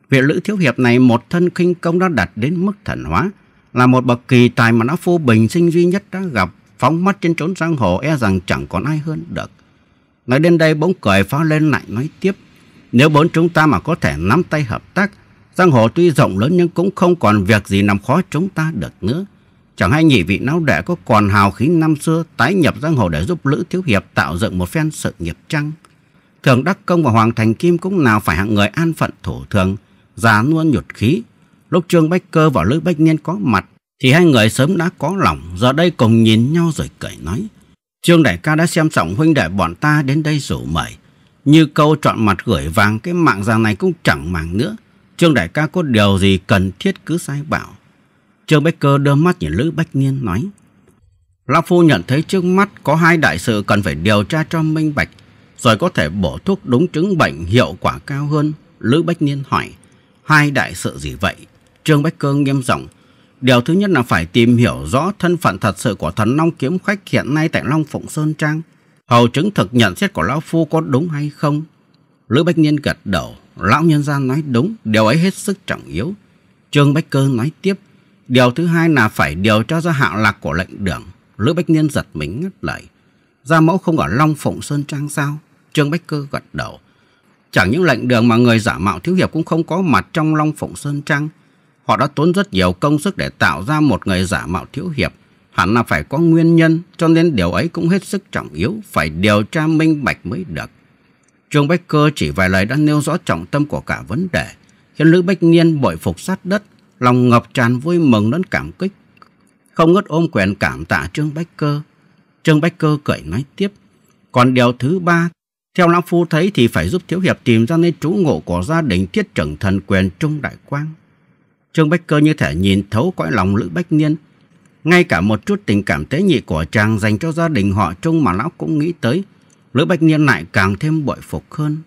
Speaker 1: Vị Lữ Thiếu Hiệp này một thân kinh công đã đạt đến mức thần hóa, là một bậc kỳ tài mà nó phu bình sinh duy nhất đã gặp, phóng mắt trên trốn giang hồ e rằng chẳng còn ai hơn được. Nói đến đây bỗng cười phá lên lại nói tiếp, nếu bốn chúng ta mà có thể nắm tay hợp tác, giang hồ tuy rộng lớn nhưng cũng không còn việc gì nằm khó chúng ta được nữa. Chẳng hay nhị vị lão đệ có còn hào khí năm xưa tái nhập giang hồ để giúp Lữ Thiếu Hiệp tạo dựng một phen sự nghiệp chăng? Thường Đắc Công và Hoàng Thành Kim cũng nào phải hạng người an phận thổ thường, ra luôn nhụt khí. Lúc Trương Bách Cơ và Lữ Bách Niên có mặt thì hai người sớm đã có lòng, giờ đây cùng nhìn nhau rồi cười nói. Trương đại ca đã xem trọng huynh đệ bọn ta đến đây rủ mời. Như câu chọn mặt gửi vàng cái mạng già này cũng chẳng màng nữa. Trương đại ca có điều gì cần thiết cứ sai bảo. Trương Bách Cơ đưa mắt nhìn Lữ Bách Niên nói. Lão Phu nhận thấy trước mắt có hai đại sự cần phải điều tra cho minh bạch, rồi có thể bổ thuốc đúng chứng bệnh hiệu quả cao hơn. Lữ Bách Niên hỏi, hai đại sự gì vậy? Trương Bách cơ nghiêm giọng. Điều thứ nhất là phải tìm hiểu rõ thân phận thật sự của thần Long Kiếm Khách hiện nay tại Long Phụng Sơn Trang. Hầu chứng thực nhận xét của Lão Phu có đúng hay không? Lữ Bách Niên gật đầu. Lão nhân gia nói đúng, điều ấy hết sức trọng yếu. Trương Bách Cơ nói tiếp. Điều thứ hai là phải điều tra ra hạng lạc của lệnh đường. Lữ Bách Niên giật mình ngắt lời. Gia mẫu không ở Long Phụng Sơn Trang sao? Trương Bách Cơ gật đầu. Chẳng những lệnh đường mà người giả mạo thiếu hiệp cũng không có mặt trong Long Phụng Sơn Trang, Họ đã tốn rất nhiều công sức để tạo ra một người giả mạo thiếu hiệp. Hẳn là phải có nguyên nhân, cho nên điều ấy cũng hết sức trọng yếu, phải điều tra minh bạch mới được. Trương Bách Cơ chỉ vài lời đã nêu rõ trọng tâm của cả vấn đề, khiến Lữ Bách Niên bội phục sát đất, lòng ngập tràn vui mừng lẫn cảm kích. Không ngớt ôm quyền cảm tạ Trương Bách Cơ. Trương Bách Cơ cười nói tiếp. Còn điều thứ ba theo Lão Phu thấy thì phải giúp Thiếu Hiệp tìm ra nơi trú ngộ của gia đình thiết trưởng thần quyền Trung Đại Quang. Trương Bách Cơ như thể nhìn thấu cõi lòng Lữ Bách Niên. Ngay cả một chút tình cảm tế nhị của chàng dành cho gia đình họ Trung mà Lão cũng nghĩ tới, Lữ Bách Niên lại càng thêm bội phục hơn.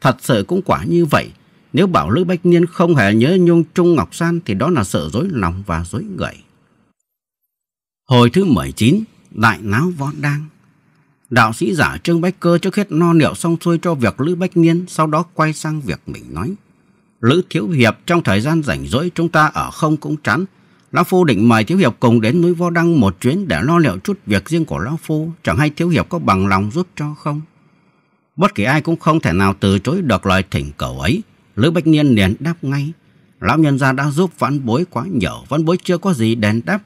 Speaker 1: Thật sự cũng quả như vậy, nếu bảo Lữ Bách Niên không hề nhớ Nhung Trung Ngọc San thì đó là sợ dối lòng và dối người. Hồi thứ 19, Đại Náo Võ Đang Đạo sĩ giả Trương Bách Cơ trước hết no niệu xong xuôi cho việc Lữ Bách Niên, sau đó quay sang việc mình nói. Lữ Thiếu Hiệp trong thời gian rảnh rỗi chúng ta ở không cũng chán. Lão Phu định mời Thiếu Hiệp cùng đến núi Vo Đăng một chuyến để lo liệu chút việc riêng của Lão Phu, chẳng hay Thiếu Hiệp có bằng lòng giúp cho không? Bất kỳ ai cũng không thể nào từ chối được lời thỉnh cầu ấy. Lữ Bách Niên liền đáp ngay. Lão nhân gia đã giúp vãn bối quá nhiều, vãn bối chưa có gì đền đáp,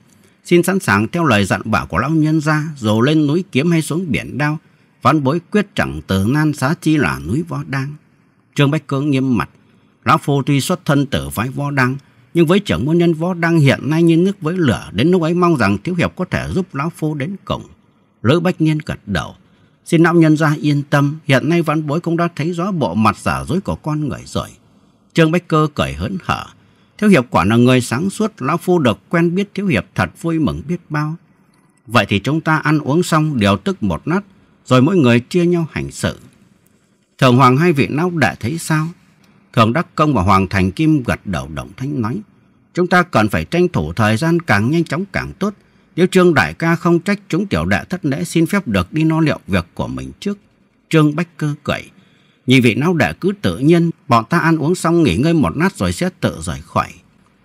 Speaker 1: xin sẵn sàng theo lời dặn bảo của lão nhân gia, dù lên núi kiếm hay xuống biển đao, văn bối quyết chẳng từ nan xá chi là núi võ đang. Trương Bách Cưỡng nghiêm mặt, lão phu tuy xuất thân từ phái võ đang, nhưng với trưởng môn nhân võ đang hiện nay như nước với lửa, đến lúc ấy mong rằng thiếu hiệp có thể giúp lão phu đến cổng. Lữ Bách nhiên gật đầu, xin lão nhân gia yên tâm, hiện nay văn bối cũng đã thấy rõ bộ mặt giả dối của con người rồi. Trương Bách Cơ cởi hớn hở, Thiếu Hiệp quả là người sáng suốt, Lão Phu được quen biết Thiếu Hiệp thật vui mừng biết bao. Vậy thì chúng ta ăn uống xong đều tức một nát, rồi mỗi người chia nhau hành sự. Thường Hoàng hai vị lão đã thấy sao? Thường Đắc Công và Hoàng Thành Kim gật đầu động thanh nói. Chúng ta cần phải tranh thủ thời gian càng nhanh chóng càng tốt. Nếu Trương Đại ca không trách chúng tiểu đệ thất lễ xin phép được đi no liệu việc của mình trước. Trương Bách Cơ cười như vị nao đẻ cứ tự nhiên, bọn ta ăn uống xong nghỉ ngơi một lát rồi sẽ tự rời khỏi.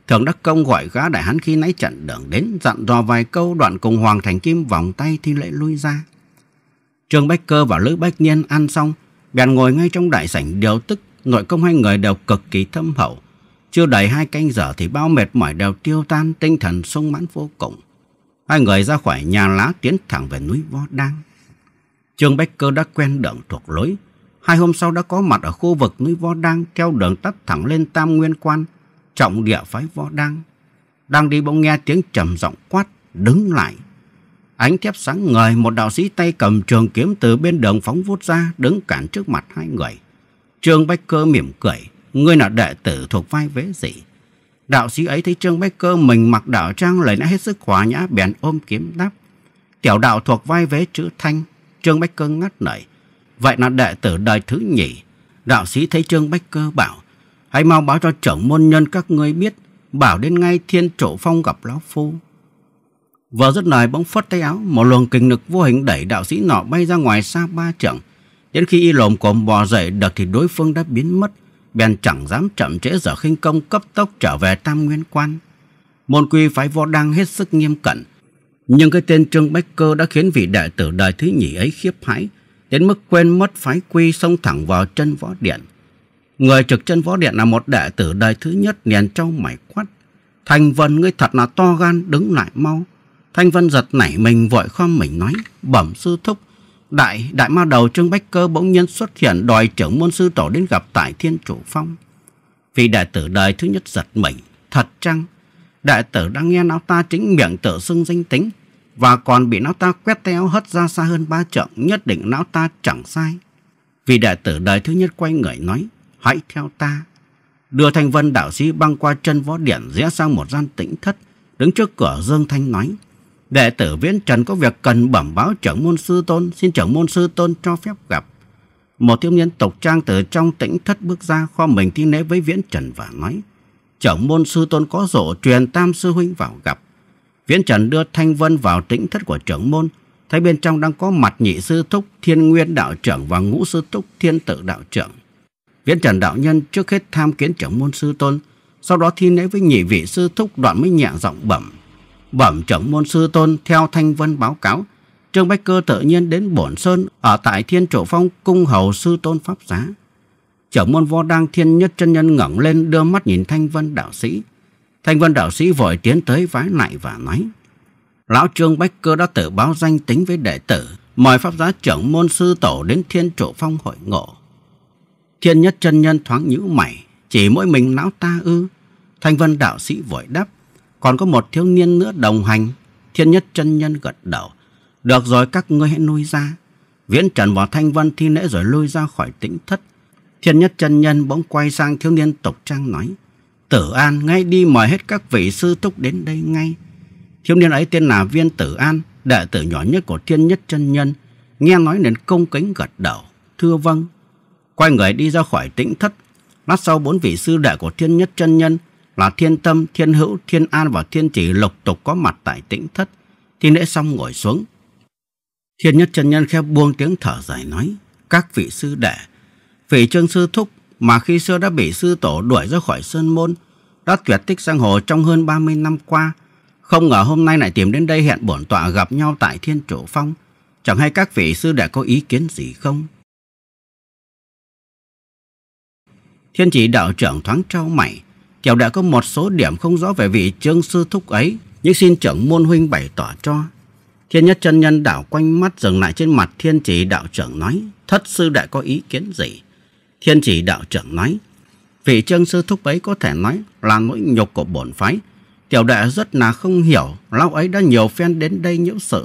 Speaker 1: Thường Đắc Công gọi gã đại hán khi nãy trận đường đến, dặn dò vài câu đoạn cùng Hoàng Thành Kim vòng tay thì lại lui ra. Trương Bách Cơ và Lữ Bách Niên ăn xong, bèn ngồi ngay trong đại sảnh điều tức, nội công hai người đều cực kỳ thâm hậu. Chưa đầy hai canh giờ thì bao mệt mỏi đều tiêu tan, tinh thần sung mãn vô cùng. Hai người ra khỏi nhà lá tiến thẳng về núi Võ Đăng. Trương Bách Cơ đã quen đường thuộc lối, hai hôm sau đã có mặt ở khu vực núi Võ Đăng theo đường tắt thẳng lên Tam Nguyên Quan, trọng địa phái Võ Đăng. Đang đi bỗng nghe tiếng trầm giọng quát, đứng lại. Ánh thép sáng ngời, một đạo sĩ tay cầm trường kiếm từ bên đường phóng vút ra, đứng cản trước mặt hai người. Trương Bách Cơ mỉm cười, ngươi là đệ tử thuộc vai vế gì Đạo sĩ ấy thấy Trương Bách Cơ mình mặc đạo trang lời đã hết sức hòa nhã bèn ôm kiếm đáp. Tiểu đạo thuộc vai vế chữ thanh, Trương Bách Cơ ngắt lời Vậy là đệ tử đời thứ nhỉ Đạo sĩ thấy Trương Bách Cơ bảo, hãy mau báo cho trưởng môn nhân các ngươi biết, bảo đến ngay thiên trụ phong gặp lão phu. vợ rất lời bỗng phất tay áo, một luồng kinh lực vô hình đẩy đạo sĩ nọ bay ra ngoài xa ba trượng. Đến khi y lồm cồm bò dậy được thì đối phương đã biến mất, bèn chẳng dám chậm trễ giờ khinh công cấp tốc trở về Tam Nguyên Quan. Môn quy phái võ đang hết sức nghiêm cẩn, nhưng cái tên Trương Bách Cơ đã khiến vị đệ tử đời thứ nhì ấy khiếp hãi, đến mức quên mất phái quy xông thẳng vào chân võ điện. Người trực chân võ điện là một đệ tử đời thứ nhất liền trâu mảy quát. Thành Vân ngươi thật là to gan đứng lại mau. Thanh Vân giật nảy mình vội khom mình nói bẩm sư thúc. Đại, đại ma đầu Trương Bách Cơ bỗng nhiên xuất hiện đòi trưởng môn sư tổ đến gặp tại Thiên Chủ Phong. Vì đệ tử đời thứ nhất giật mình, thật chăng? Đệ tử đang nghe lão ta chính miệng tự xưng danh tính, và còn bị lão ta quét téo hất ra xa hơn ba trượng nhất định lão ta chẳng sai vì đệ tử đời thứ nhất quay người nói hãy theo ta đưa thanh vân đạo sĩ băng qua chân võ điện rẽ sang một gian tĩnh thất đứng trước cửa dương thanh nói đệ tử viễn trần có việc cần bẩm báo trưởng môn sư tôn xin trưởng môn sư tôn cho phép gặp một thiếu niên tộc trang từ trong tĩnh thất bước ra kho mình thi lễ với viễn trần và nói trưởng môn sư tôn có rộ truyền tam sư huynh vào gặp Viễn Trần đưa Thanh Vân vào tĩnh thất của trưởng môn, thấy bên trong đang có mặt nhị sư thúc Thiên Nguyên đạo trưởng và ngũ sư thúc Thiên Tự đạo trưởng. Viễn Trần đạo nhân trước hết tham kiến trưởng môn sư tôn, sau đó thi lễ với nhị vị sư thúc đoạn mới nhẹ giọng bẩm. Bẩm trưởng môn sư tôn theo Thanh Vân báo cáo, Trương Bách Cơ tự nhiên đến Bổn Sơn ở tại Thiên Trổ Phong cung hầu sư tôn pháp giá. Trưởng môn vô đang thiên nhất chân nhân ngẩng lên đưa mắt nhìn Thanh Vân đạo sĩ. Thanh Vân đạo sĩ vội tiến tới vái lại và nói. Lão Trương Bách Cơ đã tự báo danh tính với đệ tử, mời pháp giá trưởng môn sư tổ đến thiên trụ phong hội ngộ. Thiên nhất chân nhân thoáng nhíu mày, chỉ mỗi mình lão ta ư. Thanh Vân đạo sĩ vội đáp, còn có một thiếu niên nữa đồng hành. Thiên nhất chân nhân gật đầu, được rồi các ngươi hãy nuôi ra. Viễn Trần và Thanh Vân thi lễ rồi lui ra khỏi tĩnh thất. Thiên nhất chân nhân bỗng quay sang thiếu niên tộc trang nói, Tử An ngay đi mời hết các vị sư thúc đến đây ngay. Thiếu niên ấy tên là Viên Tử An, đệ tử nhỏ nhất của Thiên Nhất Chân Nhân, nghe nói đến công kính gật đầu, thưa vâng. Quay người đi ra khỏi tĩnh thất, lát sau bốn vị sư đệ của Thiên Nhất Chân Nhân là Thiên Tâm, Thiên Hữu, Thiên An và Thiên Chỉ lục tục có mặt tại tĩnh thất. thì lễ xong ngồi xuống. Thiên Nhất Chân Nhân khẽ buông tiếng thở dài nói, các vị sư đệ, vị chân sư thúc mà khi xưa đã bị sư tổ đuổi ra khỏi sơn môn, đã tuyệt tích giang hồ trong hơn 30 năm qua, không ngờ hôm nay lại tìm đến đây hẹn bổn tọa gặp nhau tại Thiên Trụ Phong. Chẳng hay các vị sư đã có ý kiến gì không? Thiên chỉ đạo trưởng thoáng trao mày. Tiểu đã có một số điểm không rõ về vị trương sư thúc ấy, nhưng xin trưởng môn huynh bày tỏ cho. Thiên nhất chân nhân đảo quanh mắt dừng lại trên mặt thiên chỉ đạo trưởng nói, thất sư đệ có ý kiến gì? Thiên chỉ đạo trưởng nói, Vị chân sư thúc ấy có thể nói là nỗi nhục của bổn phái. Tiểu đệ rất là không hiểu, lão ấy đã nhiều phen đến đây nhiễu sự.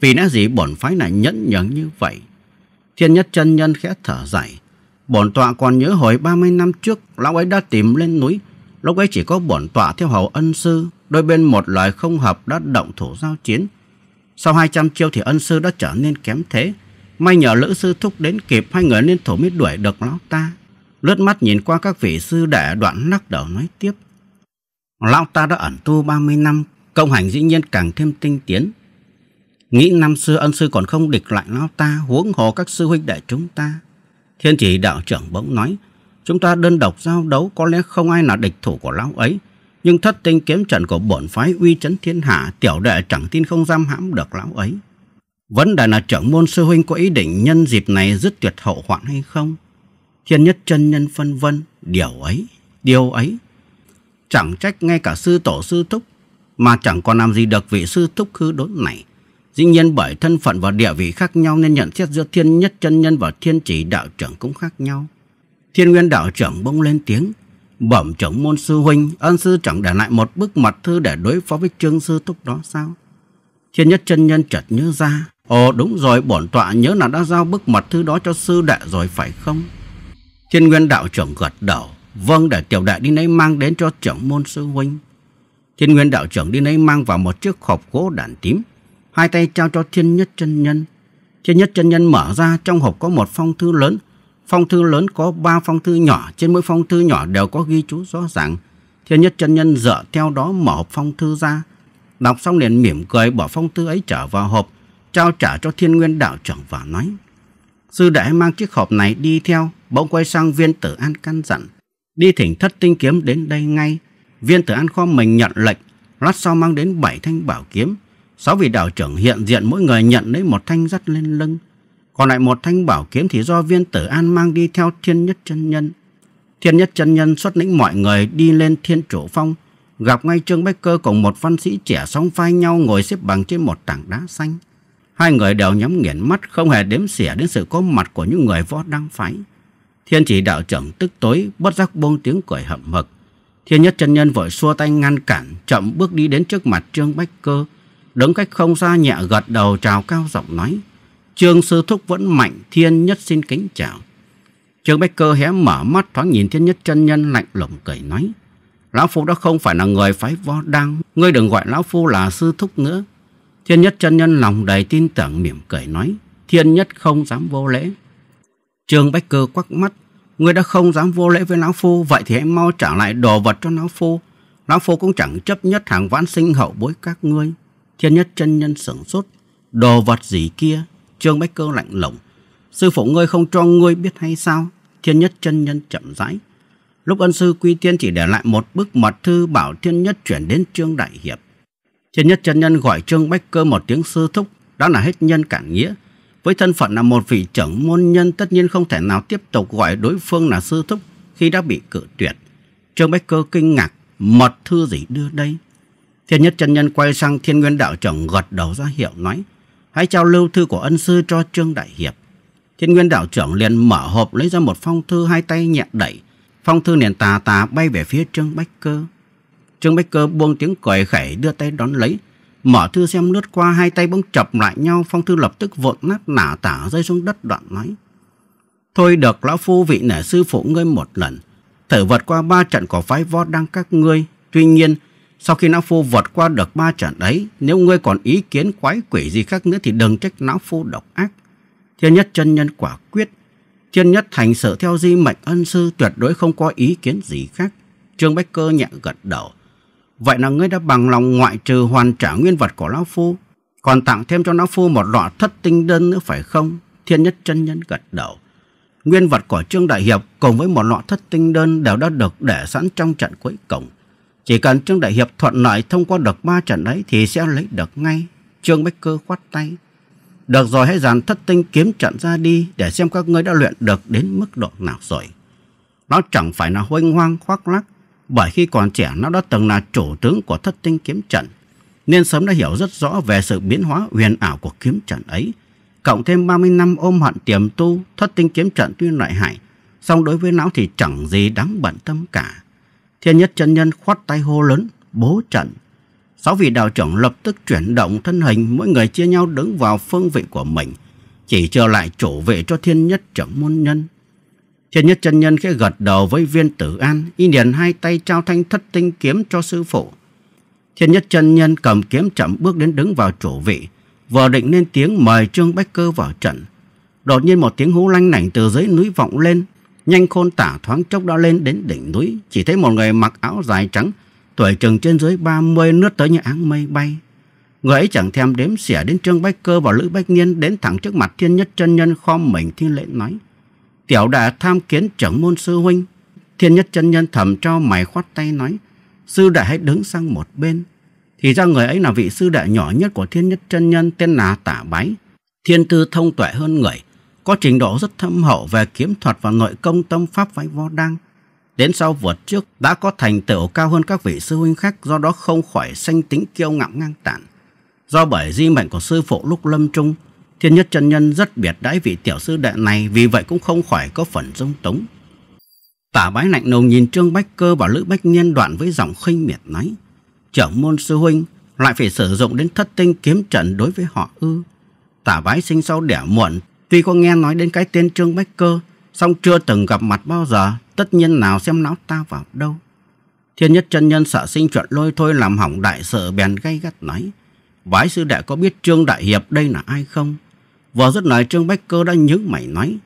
Speaker 1: Vì lẽ gì bổn phái này nhẫn nhẫn như vậy? Thiên nhất chân nhân khẽ thở dài. Bổn tọa còn nhớ hồi 30 năm trước, lão ấy đã tìm lên núi. Lúc ấy chỉ có bổn tọa theo hầu ân sư, đôi bên một lời không hợp đã động thủ giao chiến. Sau 200 chiêu thì ân sư đã trở nên kém thế. May nhờ lữ sư thúc đến kịp hai người liên thủ mới đuổi được lão ta lướt mắt nhìn qua các vị sư đệ đoạn lắc đầu nói tiếp. Lão ta đã ẩn tu 30 năm, công hành dĩ nhiên càng thêm tinh tiến. Nghĩ năm xưa ân sư còn không địch lại lão ta, huống hồ các sư huynh đệ chúng ta. Thiên chỉ đạo trưởng bỗng nói, chúng ta đơn độc giao đấu có lẽ không ai là địch thủ của lão ấy. Nhưng thất tinh kiếm trận của bổn phái uy chấn thiên hạ, tiểu đệ chẳng tin không giam hãm được lão ấy. Vấn đề là trưởng môn sư huynh có ý định nhân dịp này dứt tuyệt hậu hoạn hay không? Thiên nhất chân nhân phân vân, điều ấy, điều ấy. Chẳng trách ngay cả sư tổ sư thúc, mà chẳng còn làm gì được vị sư thúc hư đốn này. Dĩ nhiên bởi thân phận và địa vị khác nhau nên nhận xét giữa thiên nhất chân nhân và thiên chỉ đạo trưởng cũng khác nhau. Thiên nguyên đạo trưởng bỗng lên tiếng, bẩm trưởng môn sư huynh, ân sư chẳng để lại một bức mật thư để đối phó với trương sư thúc đó sao? Thiên nhất chân nhân chợt nhớ ra, ồ đúng rồi bổn tọa nhớ là đã giao bức mật thư đó cho sư đệ rồi phải không? Thiên Nguyên đạo trưởng gật đầu. Vâng để tiểu đại đi lấy mang đến cho trưởng môn sư huynh. Thiên Nguyên đạo trưởng đi lấy mang vào một chiếc hộp gỗ đản tím. Hai tay trao cho Thiên Nhất chân nhân. Thiên Nhất chân nhân mở ra trong hộp có một phong thư lớn. Phong thư lớn có ba phong thư nhỏ. Trên mỗi phong thư nhỏ đều có ghi chú rõ ràng. Thiên Nhất chân nhân dựa theo đó mở hộp phong thư ra. Đọc xong liền mỉm cười bỏ phong thư ấy trở vào hộp. Trao trả cho Thiên Nguyên đạo trưởng và nói. Sư đại mang chiếc hộp này đi theo, bỗng quay sang viên tử an căn dặn. Đi thỉnh thất tinh kiếm đến đây ngay. Viên tử an kho mình nhận lệnh, lát sau mang đến bảy thanh bảo kiếm. Sáu vị đạo trưởng hiện diện mỗi người nhận lấy một thanh dắt lên lưng. Còn lại một thanh bảo kiếm thì do viên tử an mang đi theo thiên nhất chân nhân. Thiên nhất chân nhân xuất lĩnh mọi người đi lên thiên chủ phong, gặp ngay Trương Bách Cơ cùng một văn sĩ trẻ sóng phai nhau ngồi xếp bằng trên một tảng đá xanh. Hai người đều nhắm nghiền mắt không hề đếm xỉa đến sự có mặt của những người võ đăng phái. Thiên chỉ đạo trưởng tức tối bất giác buông tiếng cười hậm hực. Thiên nhất chân nhân vội xua tay ngăn cản chậm bước đi đến trước mặt Trương Bách Cơ. Đứng cách không xa nhẹ gật đầu chào cao giọng nói. Trương sư thúc vẫn mạnh thiên nhất xin kính chào. Trương Bách Cơ hé mở mắt thoáng nhìn thiên nhất chân nhân lạnh lùng cười nói. Lão Phu đã không phải là người phái võ đăng. Ngươi đừng gọi Lão Phu là sư thúc nữa. Thiên nhất chân nhân lòng đầy tin tưởng mỉm cười nói. Thiên nhất không dám vô lễ. Trương Bách Cơ quắc mắt. Ngươi đã không dám vô lễ với Lão Phu, vậy thì hãy mau trả lại đồ vật cho Lão Phu. Lão Phu cũng chẳng chấp nhất hàng vãn sinh hậu bối các ngươi. Thiên nhất chân nhân sửng sốt. Đồ vật gì kia? Trương Bách Cơ lạnh lùng. Sư phụ ngươi không cho ngươi biết hay sao? Thiên nhất chân nhân chậm rãi. Lúc ân sư Quy Tiên chỉ để lại một bức mật thư bảo Thiên nhất chuyển đến Trương Đại Hiệp. Thiên nhất chân nhân gọi Trương Bách Cơ một tiếng sư thúc, đó là hết nhân cản nghĩa. Với thân phận là một vị trưởng môn nhân tất nhiên không thể nào tiếp tục gọi đối phương là sư thúc khi đã bị cự tuyệt. Trương Bách Cơ kinh ngạc, mật thư gì đưa đây? Thiên nhất chân nhân quay sang thiên nguyên đạo trưởng gật đầu ra hiệu nói, hãy trao lưu thư của ân sư cho Trương Đại Hiệp. Thiên nguyên đạo trưởng liền mở hộp lấy ra một phong thư hai tay nhẹ đẩy, phong thư liền tà tà bay về phía Trương Bách Cơ. Trương Bách Cơ buông tiếng cười khẩy đưa tay đón lấy. Mở thư xem lướt qua hai tay bỗng chập lại nhau, phong thư lập tức vội nát nả tả rơi xuống đất đoạn nói. Thôi được lão phu vị nể sư phụ ngươi một lần, thử vượt qua ba trận của phái võ đăng các ngươi. Tuy nhiên, sau khi lão phu vượt qua được ba trận đấy, nếu ngươi còn ý kiến quái quỷ gì khác nữa thì đừng trách lão phu độc ác. Thiên nhất chân nhân quả quyết, thiên nhất thành sự theo di mệnh ân sư tuyệt đối không có ý kiến gì khác. Trương Bách Cơ nhẹ gật đầu, Vậy là ngươi đã bằng lòng ngoại trừ hoàn trả nguyên vật của Lão Phu Còn tặng thêm cho Lão Phu một lọ thất tinh đơn nữa phải không Thiên nhất chân nhân gật đầu Nguyên vật của Trương Đại Hiệp cùng với một lọ thất tinh đơn đều đã được để sẵn trong trận cuối cùng Chỉ cần Trương Đại Hiệp thuận lợi thông qua được ba trận ấy thì sẽ lấy được ngay Trương Bách Cơ khoát tay Được rồi hãy dàn thất tinh kiếm trận ra đi để xem các ngươi đã luyện được đến mức độ nào rồi nó chẳng phải là huynh hoang khoác lác bởi khi còn trẻ nó đã từng là chủ tướng của thất tinh kiếm trận, nên sớm đã hiểu rất rõ về sự biến hóa huyền ảo của kiếm trận ấy. Cộng thêm 30 năm ôm hận tiềm tu, thất tinh kiếm trận tuy loại hại, song đối với lão thì chẳng gì đáng bận tâm cả. Thiên nhất chân nhân khoát tay hô lớn, bố trận. Sáu vị đạo trưởng lập tức chuyển động thân hình, mỗi người chia nhau đứng vào phương vị của mình, chỉ chờ lại chủ vệ cho thiên nhất trưởng môn nhân thiên nhất chân nhân khẽ gật đầu với viên tử an, y liền hai tay trao thanh thất tinh kiếm cho sư phụ. thiên nhất chân nhân cầm kiếm chậm bước đến đứng vào chủ vị, vừa định lên tiếng mời Trương Bách Cơ vào trận. Đột nhiên một tiếng hú lanh nảnh từ dưới núi vọng lên, nhanh khôn tả thoáng chốc đã lên đến đỉnh núi, chỉ thấy một người mặc áo dài trắng, tuổi chừng trên dưới 30 nước tới như áng mây bay. Người ấy chẳng thèm đếm xỉa đến Trương Bách Cơ và Lữ Bách Niên đến thẳng trước mặt Thiên Nhất chân nhân khom mình thiên lệ nói: Tiểu đã tham kiến trưởng môn sư huynh. Thiên nhất chân nhân thầm cho mày khoát tay nói. Sư đệ hãy đứng sang một bên. Thì ra người ấy là vị sư đệ nhỏ nhất của thiên nhất chân nhân tên là Tả Bái. Thiên tư thông tuệ hơn người. Có trình độ rất thâm hậu về kiếm thuật và nội công tâm pháp vãi võ đăng. Đến sau vượt trước đã có thành tựu cao hơn các vị sư huynh khác do đó không khỏi sanh tính kiêu ngạo ngang tản. Do bởi di mệnh của sư phụ lúc lâm trung Thiên nhất chân nhân rất biệt đãi vị tiểu sư đệ này vì vậy cũng không khỏi có phần dung tống Tả bái lạnh nồng nhìn Trương Bách Cơ và Lữ Bách nhiên đoạn với giọng khinh miệt nói. Trưởng môn sư huynh lại phải sử dụng đến thất tinh kiếm trận đối với họ ư. Tả bái sinh sau đẻ muộn, tuy có nghe nói đến cái tên Trương Bách Cơ, song chưa từng gặp mặt bao giờ, tất nhiên nào xem não ta vào đâu. Thiên nhất chân nhân sợ sinh chuyện lôi thôi làm hỏng đại sợ bèn gay gắt nói. Vái sư đệ có biết Trương Đại Hiệp đây là ai không? Vừa dứt lời Trương Bách Cơ đã nhớ mày nói.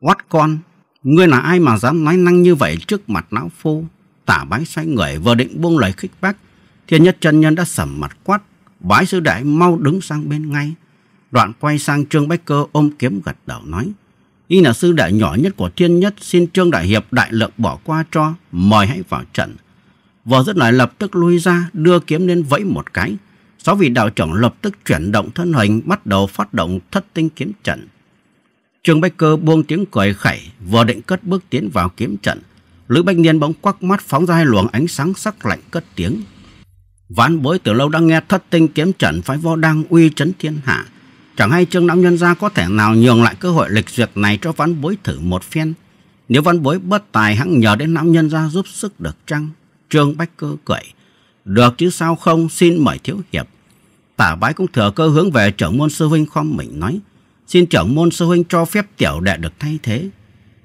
Speaker 1: Quát con, ngươi là ai mà dám nói năng như vậy trước mặt lão phu? Tả bái xoay người vừa định buông lời khích bác. Thiên nhất chân nhân đã sầm mặt quát. Bái sư đại mau đứng sang bên ngay. Đoạn quay sang Trương Bách Cơ ôm kiếm gật đầu nói. Y là sư đại nhỏ nhất của thiên nhất xin Trương Đại Hiệp đại lượng bỏ qua cho. Mời hãy vào trận. Vừa dứt lời lập tức lui ra đưa kiếm lên vẫy một cái. Sáu vị đạo trưởng lập tức chuyển động thân hình bắt đầu phát động thất tinh kiếm trận. Trương Bách Cơ buông tiếng cười khẩy, vừa định cất bước tiến vào kiếm trận. Lữ Bách Niên bỗng quắc mắt phóng ra hai luồng ánh sáng sắc lạnh cất tiếng. Ván bối từ lâu đã nghe thất tinh kiếm trận phái võ đang uy chấn thiên hạ. Chẳng hay Trương Lão Nhân Gia có thể nào nhường lại cơ hội lịch duyệt này cho ván bối thử một phen. Nếu ván bối bất tài hắn nhờ đến Lão Nhân Gia giúp sức được chăng? Trương Bách Cơ cười. Được chứ sao không, xin mời thiếu hiệp. Tả bái cũng thừa cơ hướng về trưởng môn sư huynh khom mình nói. Xin trưởng môn sư huynh cho phép tiểu đệ được thay thế.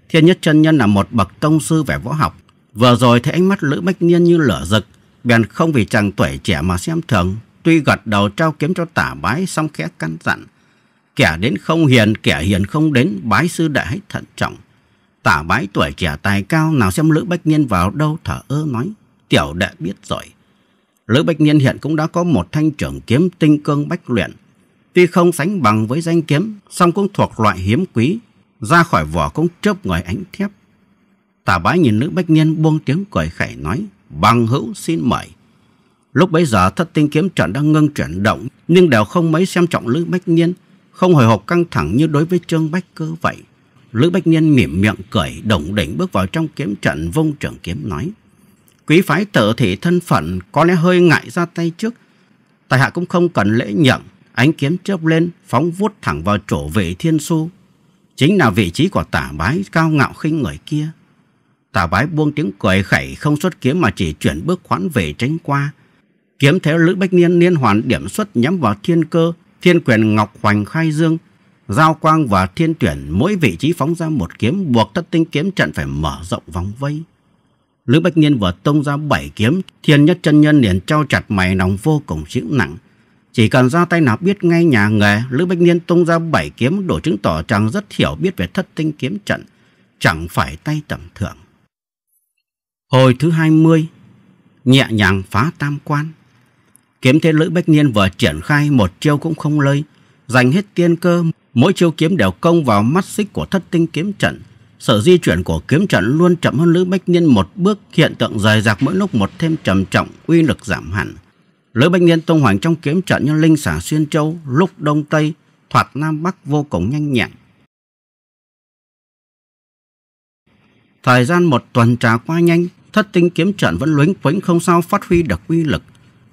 Speaker 1: Thiên nhất chân nhân là một bậc tông sư về võ học. Vừa rồi thấy ánh mắt Lữ Bách Niên như lửa rực. Bèn không vì chàng tuổi trẻ mà xem thường. Tuy gật đầu trao kiếm cho tả bái xong khẽ căn dặn. Kẻ đến không hiền, kẻ hiền không đến, bái sư đệ hãy thận trọng. Tả bái tuổi trẻ tài cao nào xem Lữ Bách Niên vào đâu thở ơ nói. Tiểu đệ biết rồi. Lữ Bách Niên hiện cũng đã có một thanh trưởng kiếm tinh cương bách luyện. Tuy không sánh bằng với danh kiếm, song cũng thuộc loại hiếm quý, ra khỏi vỏ cũng chớp người ánh thép. Tả bái nhìn Lữ Bách Niên buông tiếng cười khẩy nói, bằng hữu xin mời. Lúc bấy giờ thất tinh kiếm trận đang ngưng chuyển động, nhưng đều không mấy xem trọng Lữ Bách Niên, không hồi hộp căng thẳng như đối với Trương Bách Cơ vậy. Lữ Bách Niên mỉm miệng cười, đồng đỉnh bước vào trong kiếm trận vung trưởng kiếm nói. Quý phái tở thể thân phận có lẽ hơi ngại ra tay trước. Tài hạ cũng không cần lễ nhậm, ánh kiếm chớp lên, phóng vuốt thẳng vào chỗ về thiên su. Chính là vị trí của tả bái cao ngạo khinh người kia. Tả bái buông tiếng cười khẩy không xuất kiếm mà chỉ chuyển bước khoán về tránh qua. Kiếm thế Lữ Bách Niên liên hoàn điểm xuất nhắm vào thiên cơ, thiên quyền Ngọc Hoành Khai Dương. Giao quang và thiên tuyển mỗi vị trí phóng ra một kiếm buộc thất tinh kiếm trận phải mở rộng vòng vây. Lữ Bách Niên vừa tông ra bảy kiếm, thiên nhất chân nhân liền trao chặt mày nòng vô cùng chịu nặng. Chỉ cần ra tay nào biết ngay nhà nghề, Lữ Bách Niên tung ra bảy kiếm đổ chứng tỏ chàng rất hiểu biết về thất tinh kiếm trận, chẳng phải tay tầm thường. Hồi thứ hai mươi nhẹ nhàng phá tam quan. Kiếm thế Lữ Bách Niên vừa triển khai một chiêu cũng không lơi dành hết tiên cơ, mỗi chiêu kiếm đều công vào mắt xích của thất tinh kiếm trận sự di chuyển của kiếm trận luôn chậm hơn Lữ Bách Niên một bước, hiện tượng rời rạc mỗi lúc một thêm trầm trọng, uy lực giảm hẳn. Lữ Bách Niên tung hoành trong kiếm trận như linh xả xuyên châu, lúc đông tây, thoạt nam bắc vô cùng nhanh nhẹn. Thời gian một tuần trà qua nhanh, thất tinh kiếm trận vẫn luống quánh không sao phát huy được uy lực.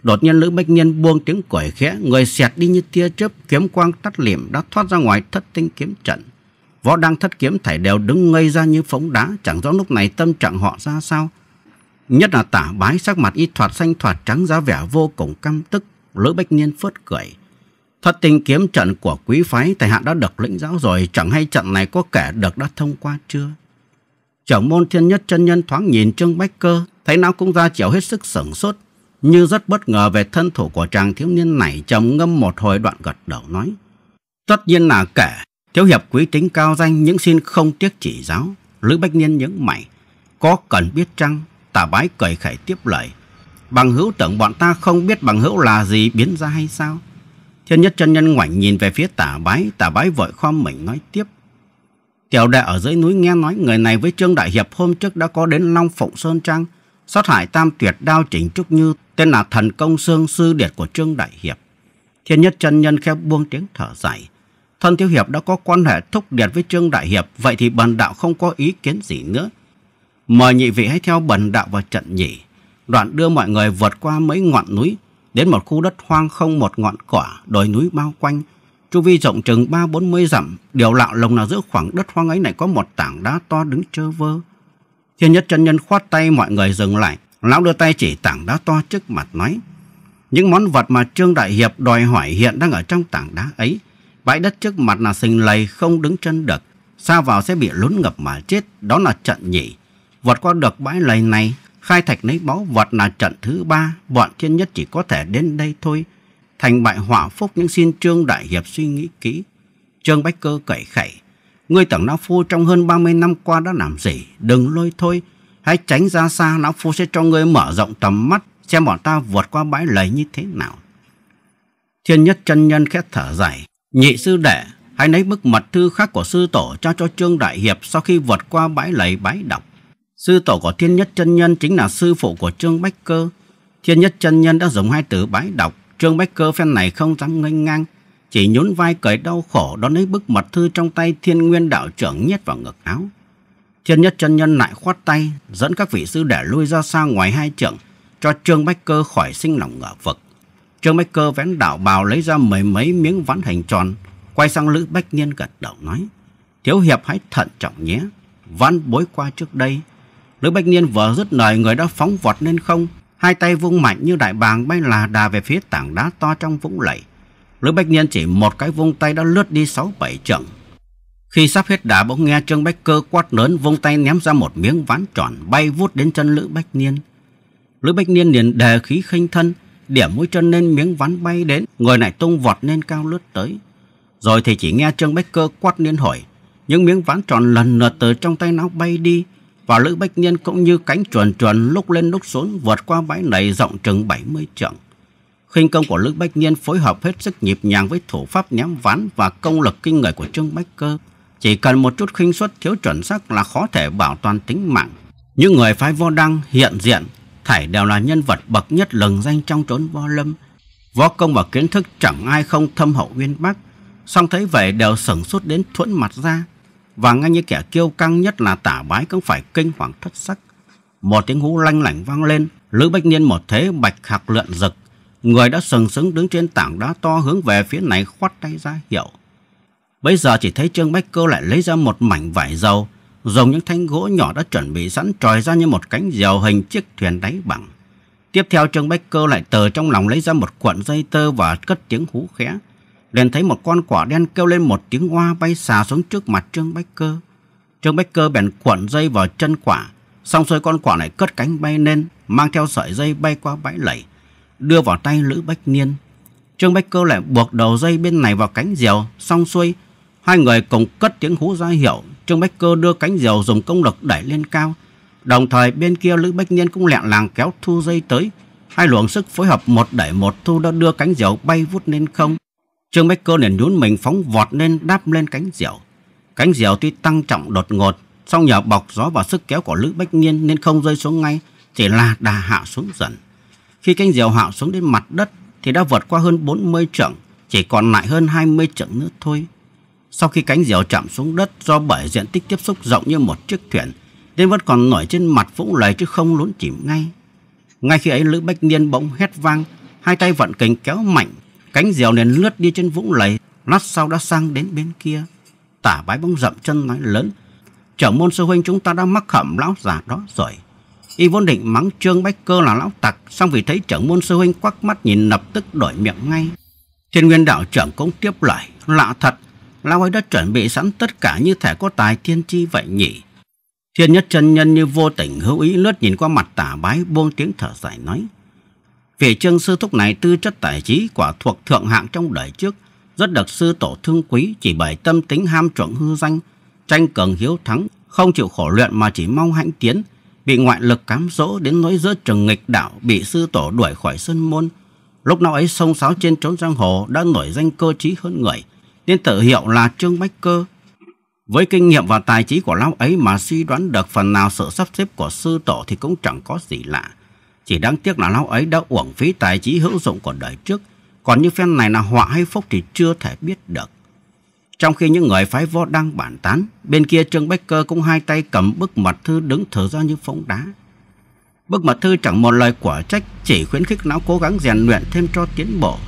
Speaker 1: Đột nhiên Lữ Bách Niên buông tiếng quẩy khẽ, người xẹt đi như tia chớp, kiếm quang tắt liềm đã thoát ra ngoài thất tinh kiếm trận. Võ đang Thất Kiếm Thảy đều đứng ngây ra như phóng đá, chẳng rõ lúc này tâm trạng họ ra sao. Nhất là tả bái sắc mặt y thoạt xanh thoạt trắng ra vẻ vô cùng căm tức, lữ bách niên phớt cười. thật tình kiếm trận của quý phái tài hạ đã được lĩnh giáo rồi, chẳng hay trận này có kẻ được đã thông qua chưa? Trưởng môn thiên nhất chân nhân thoáng nhìn Trương Bách Cơ, thấy não cũng ra chiều hết sức sửng sốt, như rất bất ngờ về thân thủ của chàng thiếu niên này trầm ngâm một hồi đoạn gật đầu nói. Tất nhiên là kẻ Thiếu hiệp quý tính cao danh những xin không tiếc chỉ giáo. Lữ Bách Niên nhấn mày. Có cần biết chăng? Tả bái cười khẩy tiếp lời. Bằng hữu tưởng bọn ta không biết bằng hữu là gì biến ra hay sao? Thiên nhất chân nhân ngoảnh nhìn về phía tả bái. Tả bái vội khom mình nói tiếp. Tiểu đệ ở dưới núi nghe nói người này với Trương Đại Hiệp hôm trước đã có đến Long Phụng Sơn Trang. Sát hại tam tuyệt đao chỉnh trúc như tên là thần công sương sư điệt của Trương Đại Hiệp. Thiên nhất chân nhân khép buông tiếng thở dài. Thân Thiếu Hiệp đã có quan hệ thúc đèn với Trương Đại Hiệp, vậy thì bần đạo không có ý kiến gì nữa. Mời nhị vị hãy theo bần đạo vào trận nhỉ. Đoạn đưa mọi người vượt qua mấy ngọn núi, đến một khu đất hoang không một ngọn cỏ, đồi núi bao quanh. Chu vi rộng chừng ba bốn mươi dặm, điều lạ lùng là giữa khoảng đất hoang ấy này có một tảng đá to đứng trơ vơ. Thiên nhất chân nhân khoát tay mọi người dừng lại, lão đưa tay chỉ tảng đá to trước mặt nói. Những món vật mà Trương Đại Hiệp đòi hỏi hiện đang ở trong tảng đá ấy, Bãi đất trước mặt là sình lầy không đứng chân được. Xa vào sẽ bị lún ngập mà chết. Đó là trận nhỉ? Vượt qua được bãi lầy này, khai thạch lấy báu vật là trận thứ ba. Bọn thiên nhất chỉ có thể đến đây thôi. Thành bại họa phúc những xin Trương Đại Hiệp suy nghĩ kỹ. Trương Bách Cơ cậy khẩy. Ngươi tưởng Lão Phu trong hơn ba mươi năm qua đã làm gì? Đừng lôi thôi. Hãy tránh ra xa, Lão Phu sẽ cho ngươi mở rộng tầm mắt, xem bọn ta vượt qua bãi lầy như thế nào. Thiên nhất chân nhân khét thở dài, Nhị sư đệ, hãy lấy bức mật thư khác của sư tổ trao cho Trương Đại Hiệp sau khi vượt qua bãi lầy bãi đọc. Sư tổ của Thiên Nhất Chân Nhân chính là sư phụ của Trương Bách Cơ. Thiên Nhất Chân Nhân đã dùng hai từ bãi đọc, Trương Bách Cơ phen này không dám ngây ngang, chỉ nhún vai cởi đau khổ đón lấy bức mật thư trong tay Thiên Nguyên đạo trưởng nhét vào ngực áo. Thiên Nhất Chân Nhân lại khoát tay, dẫn các vị sư đệ lui ra xa ngoài hai trưởng cho Trương Bách Cơ khỏi sinh lòng ngờ vực. Trương Bách Cơ vén đảo bào lấy ra mấy mấy miếng ván hình tròn, quay sang Lữ Bách Niên gật đầu nói. Thiếu hiệp hãy thận trọng nhé, ván bối qua trước đây. Lữ Bách Niên vừa dứt lời người đã phóng vọt lên không, hai tay vung mạnh như đại bàng bay là đà về phía tảng đá to trong vũng lầy. Lữ Bách Niên chỉ một cái vung tay đã lướt đi sáu bảy trượng. Khi sắp hết đà bỗng nghe Trương Bách Cơ quát lớn vung tay ném ra một miếng ván tròn bay vút đến chân Lữ Bách Niên. Lữ Bách Niên liền đề khí khinh thân, điểm mũi chân lên miếng ván bay đến, người này tung vọt lên cao lướt tới. Rồi thì chỉ nghe Trương Bách Cơ quát liên hỏi, những miếng ván tròn lần lượt từ trong tay nó bay đi, và Lữ Bách Nhân cũng như cánh chuồn chuồn lúc lên lúc xuống vượt qua bãi này rộng chừng 70 trượng. Khinh công của Lữ Bách Nhiên phối hợp hết sức nhịp nhàng với thủ pháp ném ván và công lực kinh người của Trương Bách Cơ. Chỉ cần một chút khinh suất thiếu chuẩn xác là khó thể bảo toàn tính mạng. Những người phái vô đăng hiện diện thải đều là nhân vật bậc nhất lừng danh trong trốn võ lâm. Võ công và kiến thức chẳng ai không thâm hậu uyên bác, song thấy vậy đều sửng sốt đến thuẫn mặt ra. Và ngay như kẻ kiêu căng nhất là tả bái cũng phải kinh hoàng thất sắc. Một tiếng hú lanh lảnh vang lên, Lữ Bách Niên một thế bạch hạc lượn rực. Người đã sừng sững đứng trên tảng đá to hướng về phía này khoát tay ra hiệu. Bây giờ chỉ thấy Trương Bách Cơ lại lấy ra một mảnh vải dầu, dùng những thanh gỗ nhỏ đã chuẩn bị sẵn tròi ra như một cánh diều hình chiếc thuyền đáy bằng. Tiếp theo Trương Bách Cơ lại từ trong lòng lấy ra một cuộn dây tơ và cất tiếng hú khẽ. Liền thấy một con quả đen kêu lên một tiếng hoa bay xà xuống trước mặt Trương Bách Cơ. Trương Bách Cơ bèn cuộn dây vào chân quả, xong rồi con quả này cất cánh bay lên, mang theo sợi dây bay qua bãi lầy, đưa vào tay Lữ Bách Niên. Trương Bách Cơ lại buộc đầu dây bên này vào cánh diều, xong xuôi, hai người cùng cất tiếng hú ra hiệu Trương Bách Cơ đưa cánh diều dùng công lực đẩy lên cao. Đồng thời bên kia Lữ Bách Nhiên cũng lẹ làng kéo thu dây tới. Hai luồng sức phối hợp một đẩy một thu đã đưa cánh diều bay vút lên không. Trương Bách Cơ liền nhún mình phóng vọt lên đáp lên cánh diều. Cánh diều tuy tăng trọng đột ngột, song nhờ bọc gió và sức kéo của Lữ Bách Nhiên nên không rơi xuống ngay, chỉ là đà hạ xuống dần. Khi cánh diều hạ xuống đến mặt đất thì đã vượt qua hơn 40 trượng, chỉ còn lại hơn 20 trượng nữa thôi. Sau khi cánh diều chạm xuống đất do bởi diện tích tiếp xúc rộng như một chiếc thuyền, nên vẫn còn nổi trên mặt vũng lầy chứ không lún chìm ngay. Ngay khi ấy Lữ Bách Niên bỗng hét vang, hai tay vận kình kéo mạnh, cánh diều liền lướt đi trên vũng lầy, lát sau đã sang đến bên kia. Tả bái bóng dậm chân nói lớn, trưởng môn sư huynh chúng ta đã mắc khẩm lão già đó rồi. Y vốn định mắng Trương Bách Cơ là lão tặc, xong vì thấy trưởng môn sư huynh quắc mắt nhìn lập tức đổi miệng ngay. Thiên Nguyên đạo trưởng cũng tiếp lời, lạ thật, lão ấy đã chuẩn bị sẵn tất cả như thể có tài tiên tri vậy nhỉ. Thiên nhất chân nhân như vô tình hữu ý lướt nhìn qua mặt tả bái buông tiếng thở dài nói. Vị trương sư thúc này tư chất tài trí quả thuộc thượng hạng trong đời trước, rất được sư tổ thương quý chỉ bởi tâm tính ham chuẩn hư danh, tranh cường hiếu thắng, không chịu khổ luyện mà chỉ mong hãnh tiến, bị ngoại lực cám dỗ đến nỗi giữa trường nghịch đạo bị sư tổ đuổi khỏi sân môn. Lúc nào ấy sông sáo trên trốn giang hồ đã nổi danh cơ trí hơn người, nên tự hiệu là Trương Bách Cơ. Với kinh nghiệm và tài trí của lão ấy mà suy đoán được phần nào sự sắp xếp của sư tổ thì cũng chẳng có gì lạ. Chỉ đáng tiếc là lão ấy đã uổng phí tài trí hữu dụng của đời trước, còn như phen này là họa hay phúc thì chưa thể biết được. Trong khi những người phái võ đang bản tán, bên kia Trương Bách Cơ cũng hai tay cầm bức mật thư đứng thở ra như phóng đá. Bức mật thư chẳng một lời quả trách, chỉ khuyến khích lão cố gắng rèn luyện thêm cho tiến bộ,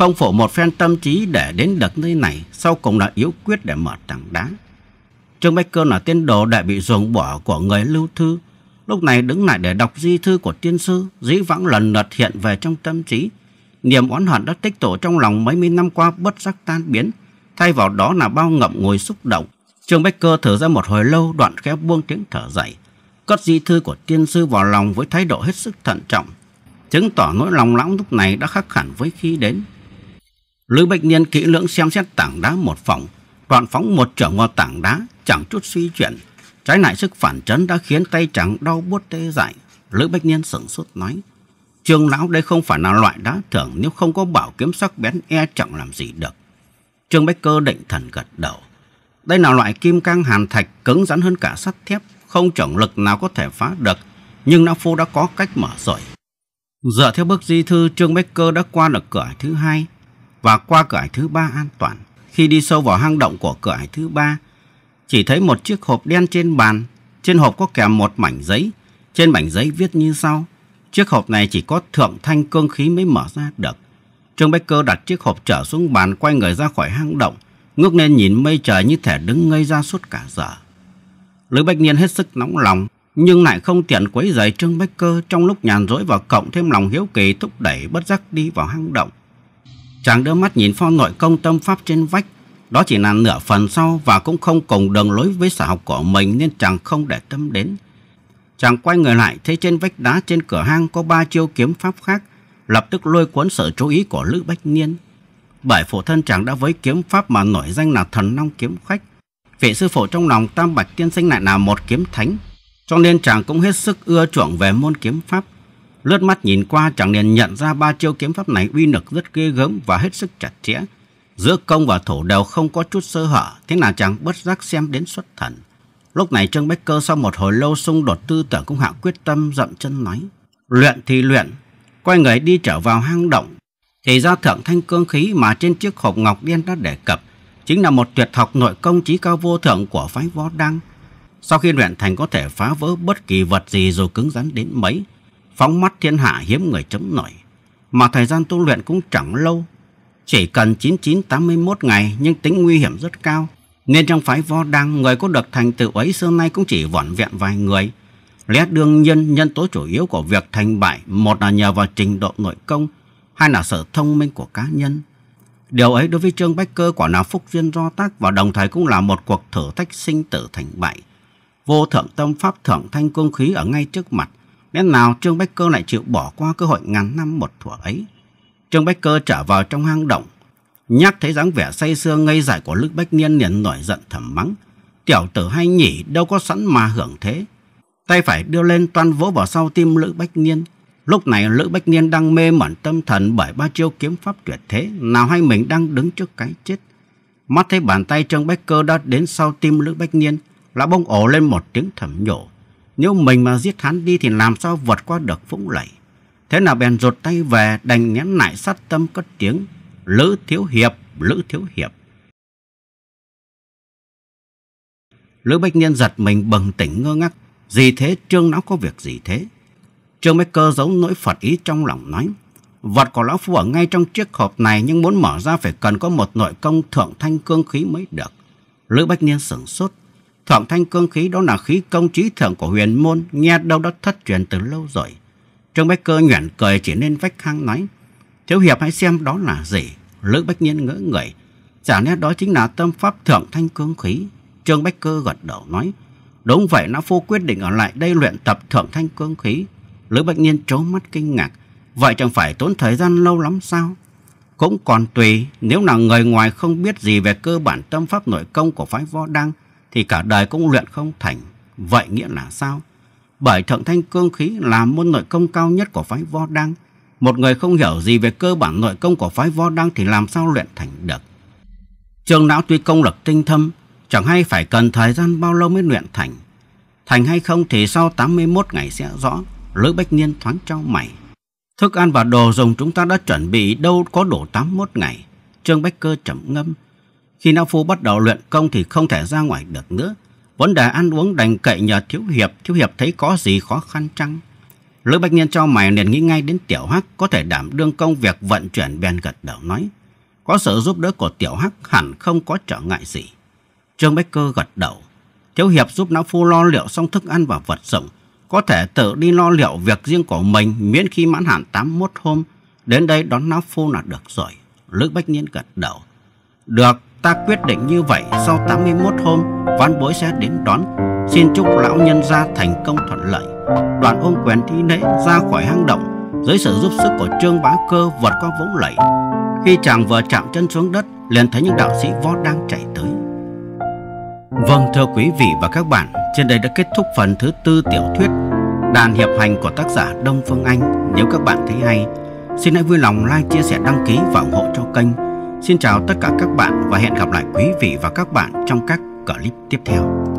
Speaker 1: không phủ một phen tâm trí để đến được nơi này, sau cùng là yếu quyết để mở tảng đá. Trương Bách Cơ là tiên đồ đã bị ruồng bỏ của người lưu thư. Lúc này đứng lại để đọc di thư của tiên sư, dĩ vãng lần lượt hiện về trong tâm trí. Niềm oán hận đã tích tụ trong lòng mấy mươi năm qua bất giác tan biến, thay vào đó là bao ngậm ngồi xúc động. Trương Bách Cơ thở ra một hồi lâu đoạn khép buông tiếng thở dậy, cất di thư của tiên sư vào lòng với thái độ hết sức thận trọng, chứng tỏ nỗi lòng lãng lúc này đã khác hẳn với khi đến. Lữ Bạch Niên kỹ lưỡng xem xét tảng đá một phòng, đoạn phóng một trưởng vào tảng đá, chẳng chút suy chuyển. Trái lại sức phản chấn đã khiến tay trắng đau buốt tê dại. Lữ Bạch Niên sửng sốt nói, Trương Lão đây không phải là loại đá thường nếu không có bảo kiếm sắc bén e chẳng làm gì được. Trương Bách Cơ định thần gật đầu. Đây là loại kim cang hàn thạch cứng rắn hơn cả sắt thép, không trọng lực nào có thể phá được, nhưng Lão Phu đã có cách mở rồi. Dựa theo bước di thư, Trương Bách Cơ đã qua được cửa thứ hai, và qua cửa ải thứ ba an toàn. Khi đi sâu vào hang động của cửa ải thứ ba, chỉ thấy một chiếc hộp đen trên bàn. Trên hộp có kèm một mảnh giấy. Trên mảnh giấy viết như sau. Chiếc hộp này chỉ có thượng thanh cương khí mới mở ra được. Trương Bách Cơ đặt chiếc hộp trở xuống bàn quay người ra khỏi hang động, ngước lên nhìn mây trời như thể đứng ngây ra suốt cả giờ. Lữ Bách Niên hết sức nóng lòng, nhưng lại không tiện quấy rầy Trương Bách Cơ trong lúc nhàn rỗi và cộng thêm lòng hiếu kỳ thúc đẩy bất giác đi vào hang động. Chàng đưa mắt nhìn pho nội công tâm pháp trên vách. Đó chỉ là nửa phần sau và cũng không cùng đường lối với sở học của mình nên chàng không để tâm đến. Chàng quay người lại thấy trên vách đá trên cửa hang có ba chiêu kiếm pháp khác, lập tức lôi cuốn sự chú ý của Lữ Bách Niên. Bởi phụ thân chàng đã với kiếm pháp mà nổi danh là thần long kiếm khách. Vị sư phụ trong lòng Tam Bạch Tiên Sinh lại là một kiếm thánh, cho nên chàng cũng hết sức ưa chuộng về môn kiếm pháp. Lướt mắt nhìn qua chẳng liền nhận ra ba chiêu kiếm pháp này uy lực rất ghê gớm và hết sức chặt chẽ. Giữa công và thủ đều không có chút sơ hở, thế là chẳng bất giác xem đến xuất thần. Lúc này Trương Bách Cơ sau một hồi lâu xung đột tư tưởng cũng hạ quyết tâm dậm chân nói. Luyện thì luyện, quay người đi trở vào hang động. Thì ra thượng thanh cương khí mà trên chiếc hộp ngọc đen đã đề cập, chính là một tuyệt học nội công trí cao vô thượng của phái võ đăng. Sau khi luyện thành có thể phá vỡ bất kỳ vật gì dù cứng rắn đến mấy, phóng mắt thiên hạ hiếm người chống nổi, mà thời gian tu luyện cũng chẳng lâu, chỉ cần 9981 ngày nhưng tính nguy hiểm rất cao, nên trong phái Vo Đăng người có được thành tựu ấy xưa nay cũng chỉ vỏn vẹn vài người. Lẽ đương nhiên nhân tố chủ yếu của việc thành bại một là nhờ vào trình độ nội công, hai là sở thông minh của cá nhân. Điều ấy đối với Trương Bách Cơ quả nào phúc duyên do tác và đồng thời cũng là một cuộc thử thách sinh tử thành bại. Vô thượng tâm pháp thượng thanh công khí ở ngay trước mặt, lẽ nào Trương Bách Cơ lại chịu bỏ qua cơ hội ngàn năm một thuở ấy? Trương Bách Cơ trở vào trong hang động, nhắc thấy dáng vẻ say sưa ngây dại của Lữ Bách Niên liền nổi giận thầm mắng. Tiểu tử hay nhỉ đâu có sẵn mà hưởng thế. Tay phải đưa lên toan vỗ vào sau tim Lữ Bách Niên. Lúc này Lữ Bách Niên đang mê mẩn tâm thần bởi ba chiêu kiếm pháp tuyệt thế, nào hay mình đang đứng trước cái chết. Mắt thấy bàn tay Trương Bách Cơ đã đến sau tim Lữ Bách Niên, lão bông ổ lên một tiếng thầm nhổ. Nếu mình mà giết hắn đi thì làm sao vượt qua được vũng lầy. Thế nào bèn rụt tay về đành nén lại sát tâm cất tiếng. Lữ Thiếu Hiệp, Lữ Thiếu Hiệp. Lữ Bách Niên giật mình bừng tỉnh ngơ ngác. Gì thế Trương Lão có việc gì thế? Trương Bách Cơ giấu nỗi phật ý trong lòng nói. Vật của Lão Phu ở ngay trong chiếc hộp này nhưng muốn mở ra phải cần có một nội công thượng thanh cương khí mới được. Lữ Bách Niên sửng sốt. Thượng thanh cương khí đó là khí công trí thượng của huyền môn, nghe đâu đã thất truyền từ lâu rồi. Trương Bách Cơ nhoẻn cười chỉ nên vách hang nói, Thiếu Hiệp hãy xem đó là gì. Lữ Bách Nhiên ngỡ người, chả lẽ đó chính là tâm pháp thượng thanh cương khí. Trương Bách Cơ gật đầu nói, đúng vậy nó Phu quyết định ở lại đây luyện tập thượng thanh cương khí. Lữ Bách Nhiên trố mắt kinh ngạc, vậy chẳng phải tốn thời gian lâu lắm sao? Cũng còn tùy, nếu là người ngoài không biết gì về cơ bản tâm pháp nội công của phái võ đăng, thì cả đời cũng luyện không thành. Vậy nghĩa là sao? Bởi thượng thanh cương khí là môn nội công cao nhất của phái võ đăng. Một người không hiểu gì về cơ bản nội công của phái võ đăng thì làm sao luyện thành được. Trường não tuy công lực tinh thâm, chẳng hay phải cần thời gian bao lâu mới luyện thành. Thành hay không thì sau 81 ngày sẽ rõ. Lữ Bách Niên thoáng trao mày. Thức ăn và đồ dùng chúng ta đã chuẩn bị đâu có đủ 81 ngày. Trương Bách Cơ chậm ngâm, khi Lão Phu bắt đầu luyện công thì không thể ra ngoài được nữa. Vấn đề ăn uống đành cậy nhờ Thiếu Hiệp, Thiếu Hiệp thấy có gì khó khăn chăng? Lữ Bách Nhiên cho mày liền nghĩ ngay đến Tiểu Hắc có thể đảm đương công việc vận chuyển bèn gật đầu nói. Có sự giúp đỡ của Tiểu Hắc hẳn không có trở ngại gì. Trương Bách Cơ gật đầu. Thiếu Hiệp giúp Lão Phu lo liệu xong thức ăn và vật dụng. Có thể tự đi lo liệu việc riêng của mình miễn khi mãn hạn 81 hôm. Đến đây đón Lão Phu là được rồi. Lữ Bách Nhiên gật đầu. Được, Ta quyết định như vậy sau 81 hôm Ván bối sẽ đến đón Xin chúc lão nhân gia thành công thuận lợi Đoàn ôm quèn thi lễ ra khỏi hang động Dưới sự giúp sức của Trương Bá Cơ vượt qua vũng lầy Khi chàng vừa chạm chân xuống đất Liền thấy những đạo sĩ võ đang chạy tới Vâng thưa quý vị và các bạn Trên đây đã kết thúc phần thứ tư tiểu thuyết Đàn hiệp hành của tác giả Đông Phương Anh Nếu các bạn thấy hay Xin hãy vui lòng like, chia sẻ, đăng ký và ủng hộ cho kênh Xin chào tất cả các bạn và hẹn gặp lại quý vị và các bạn trong các clip tiếp theo.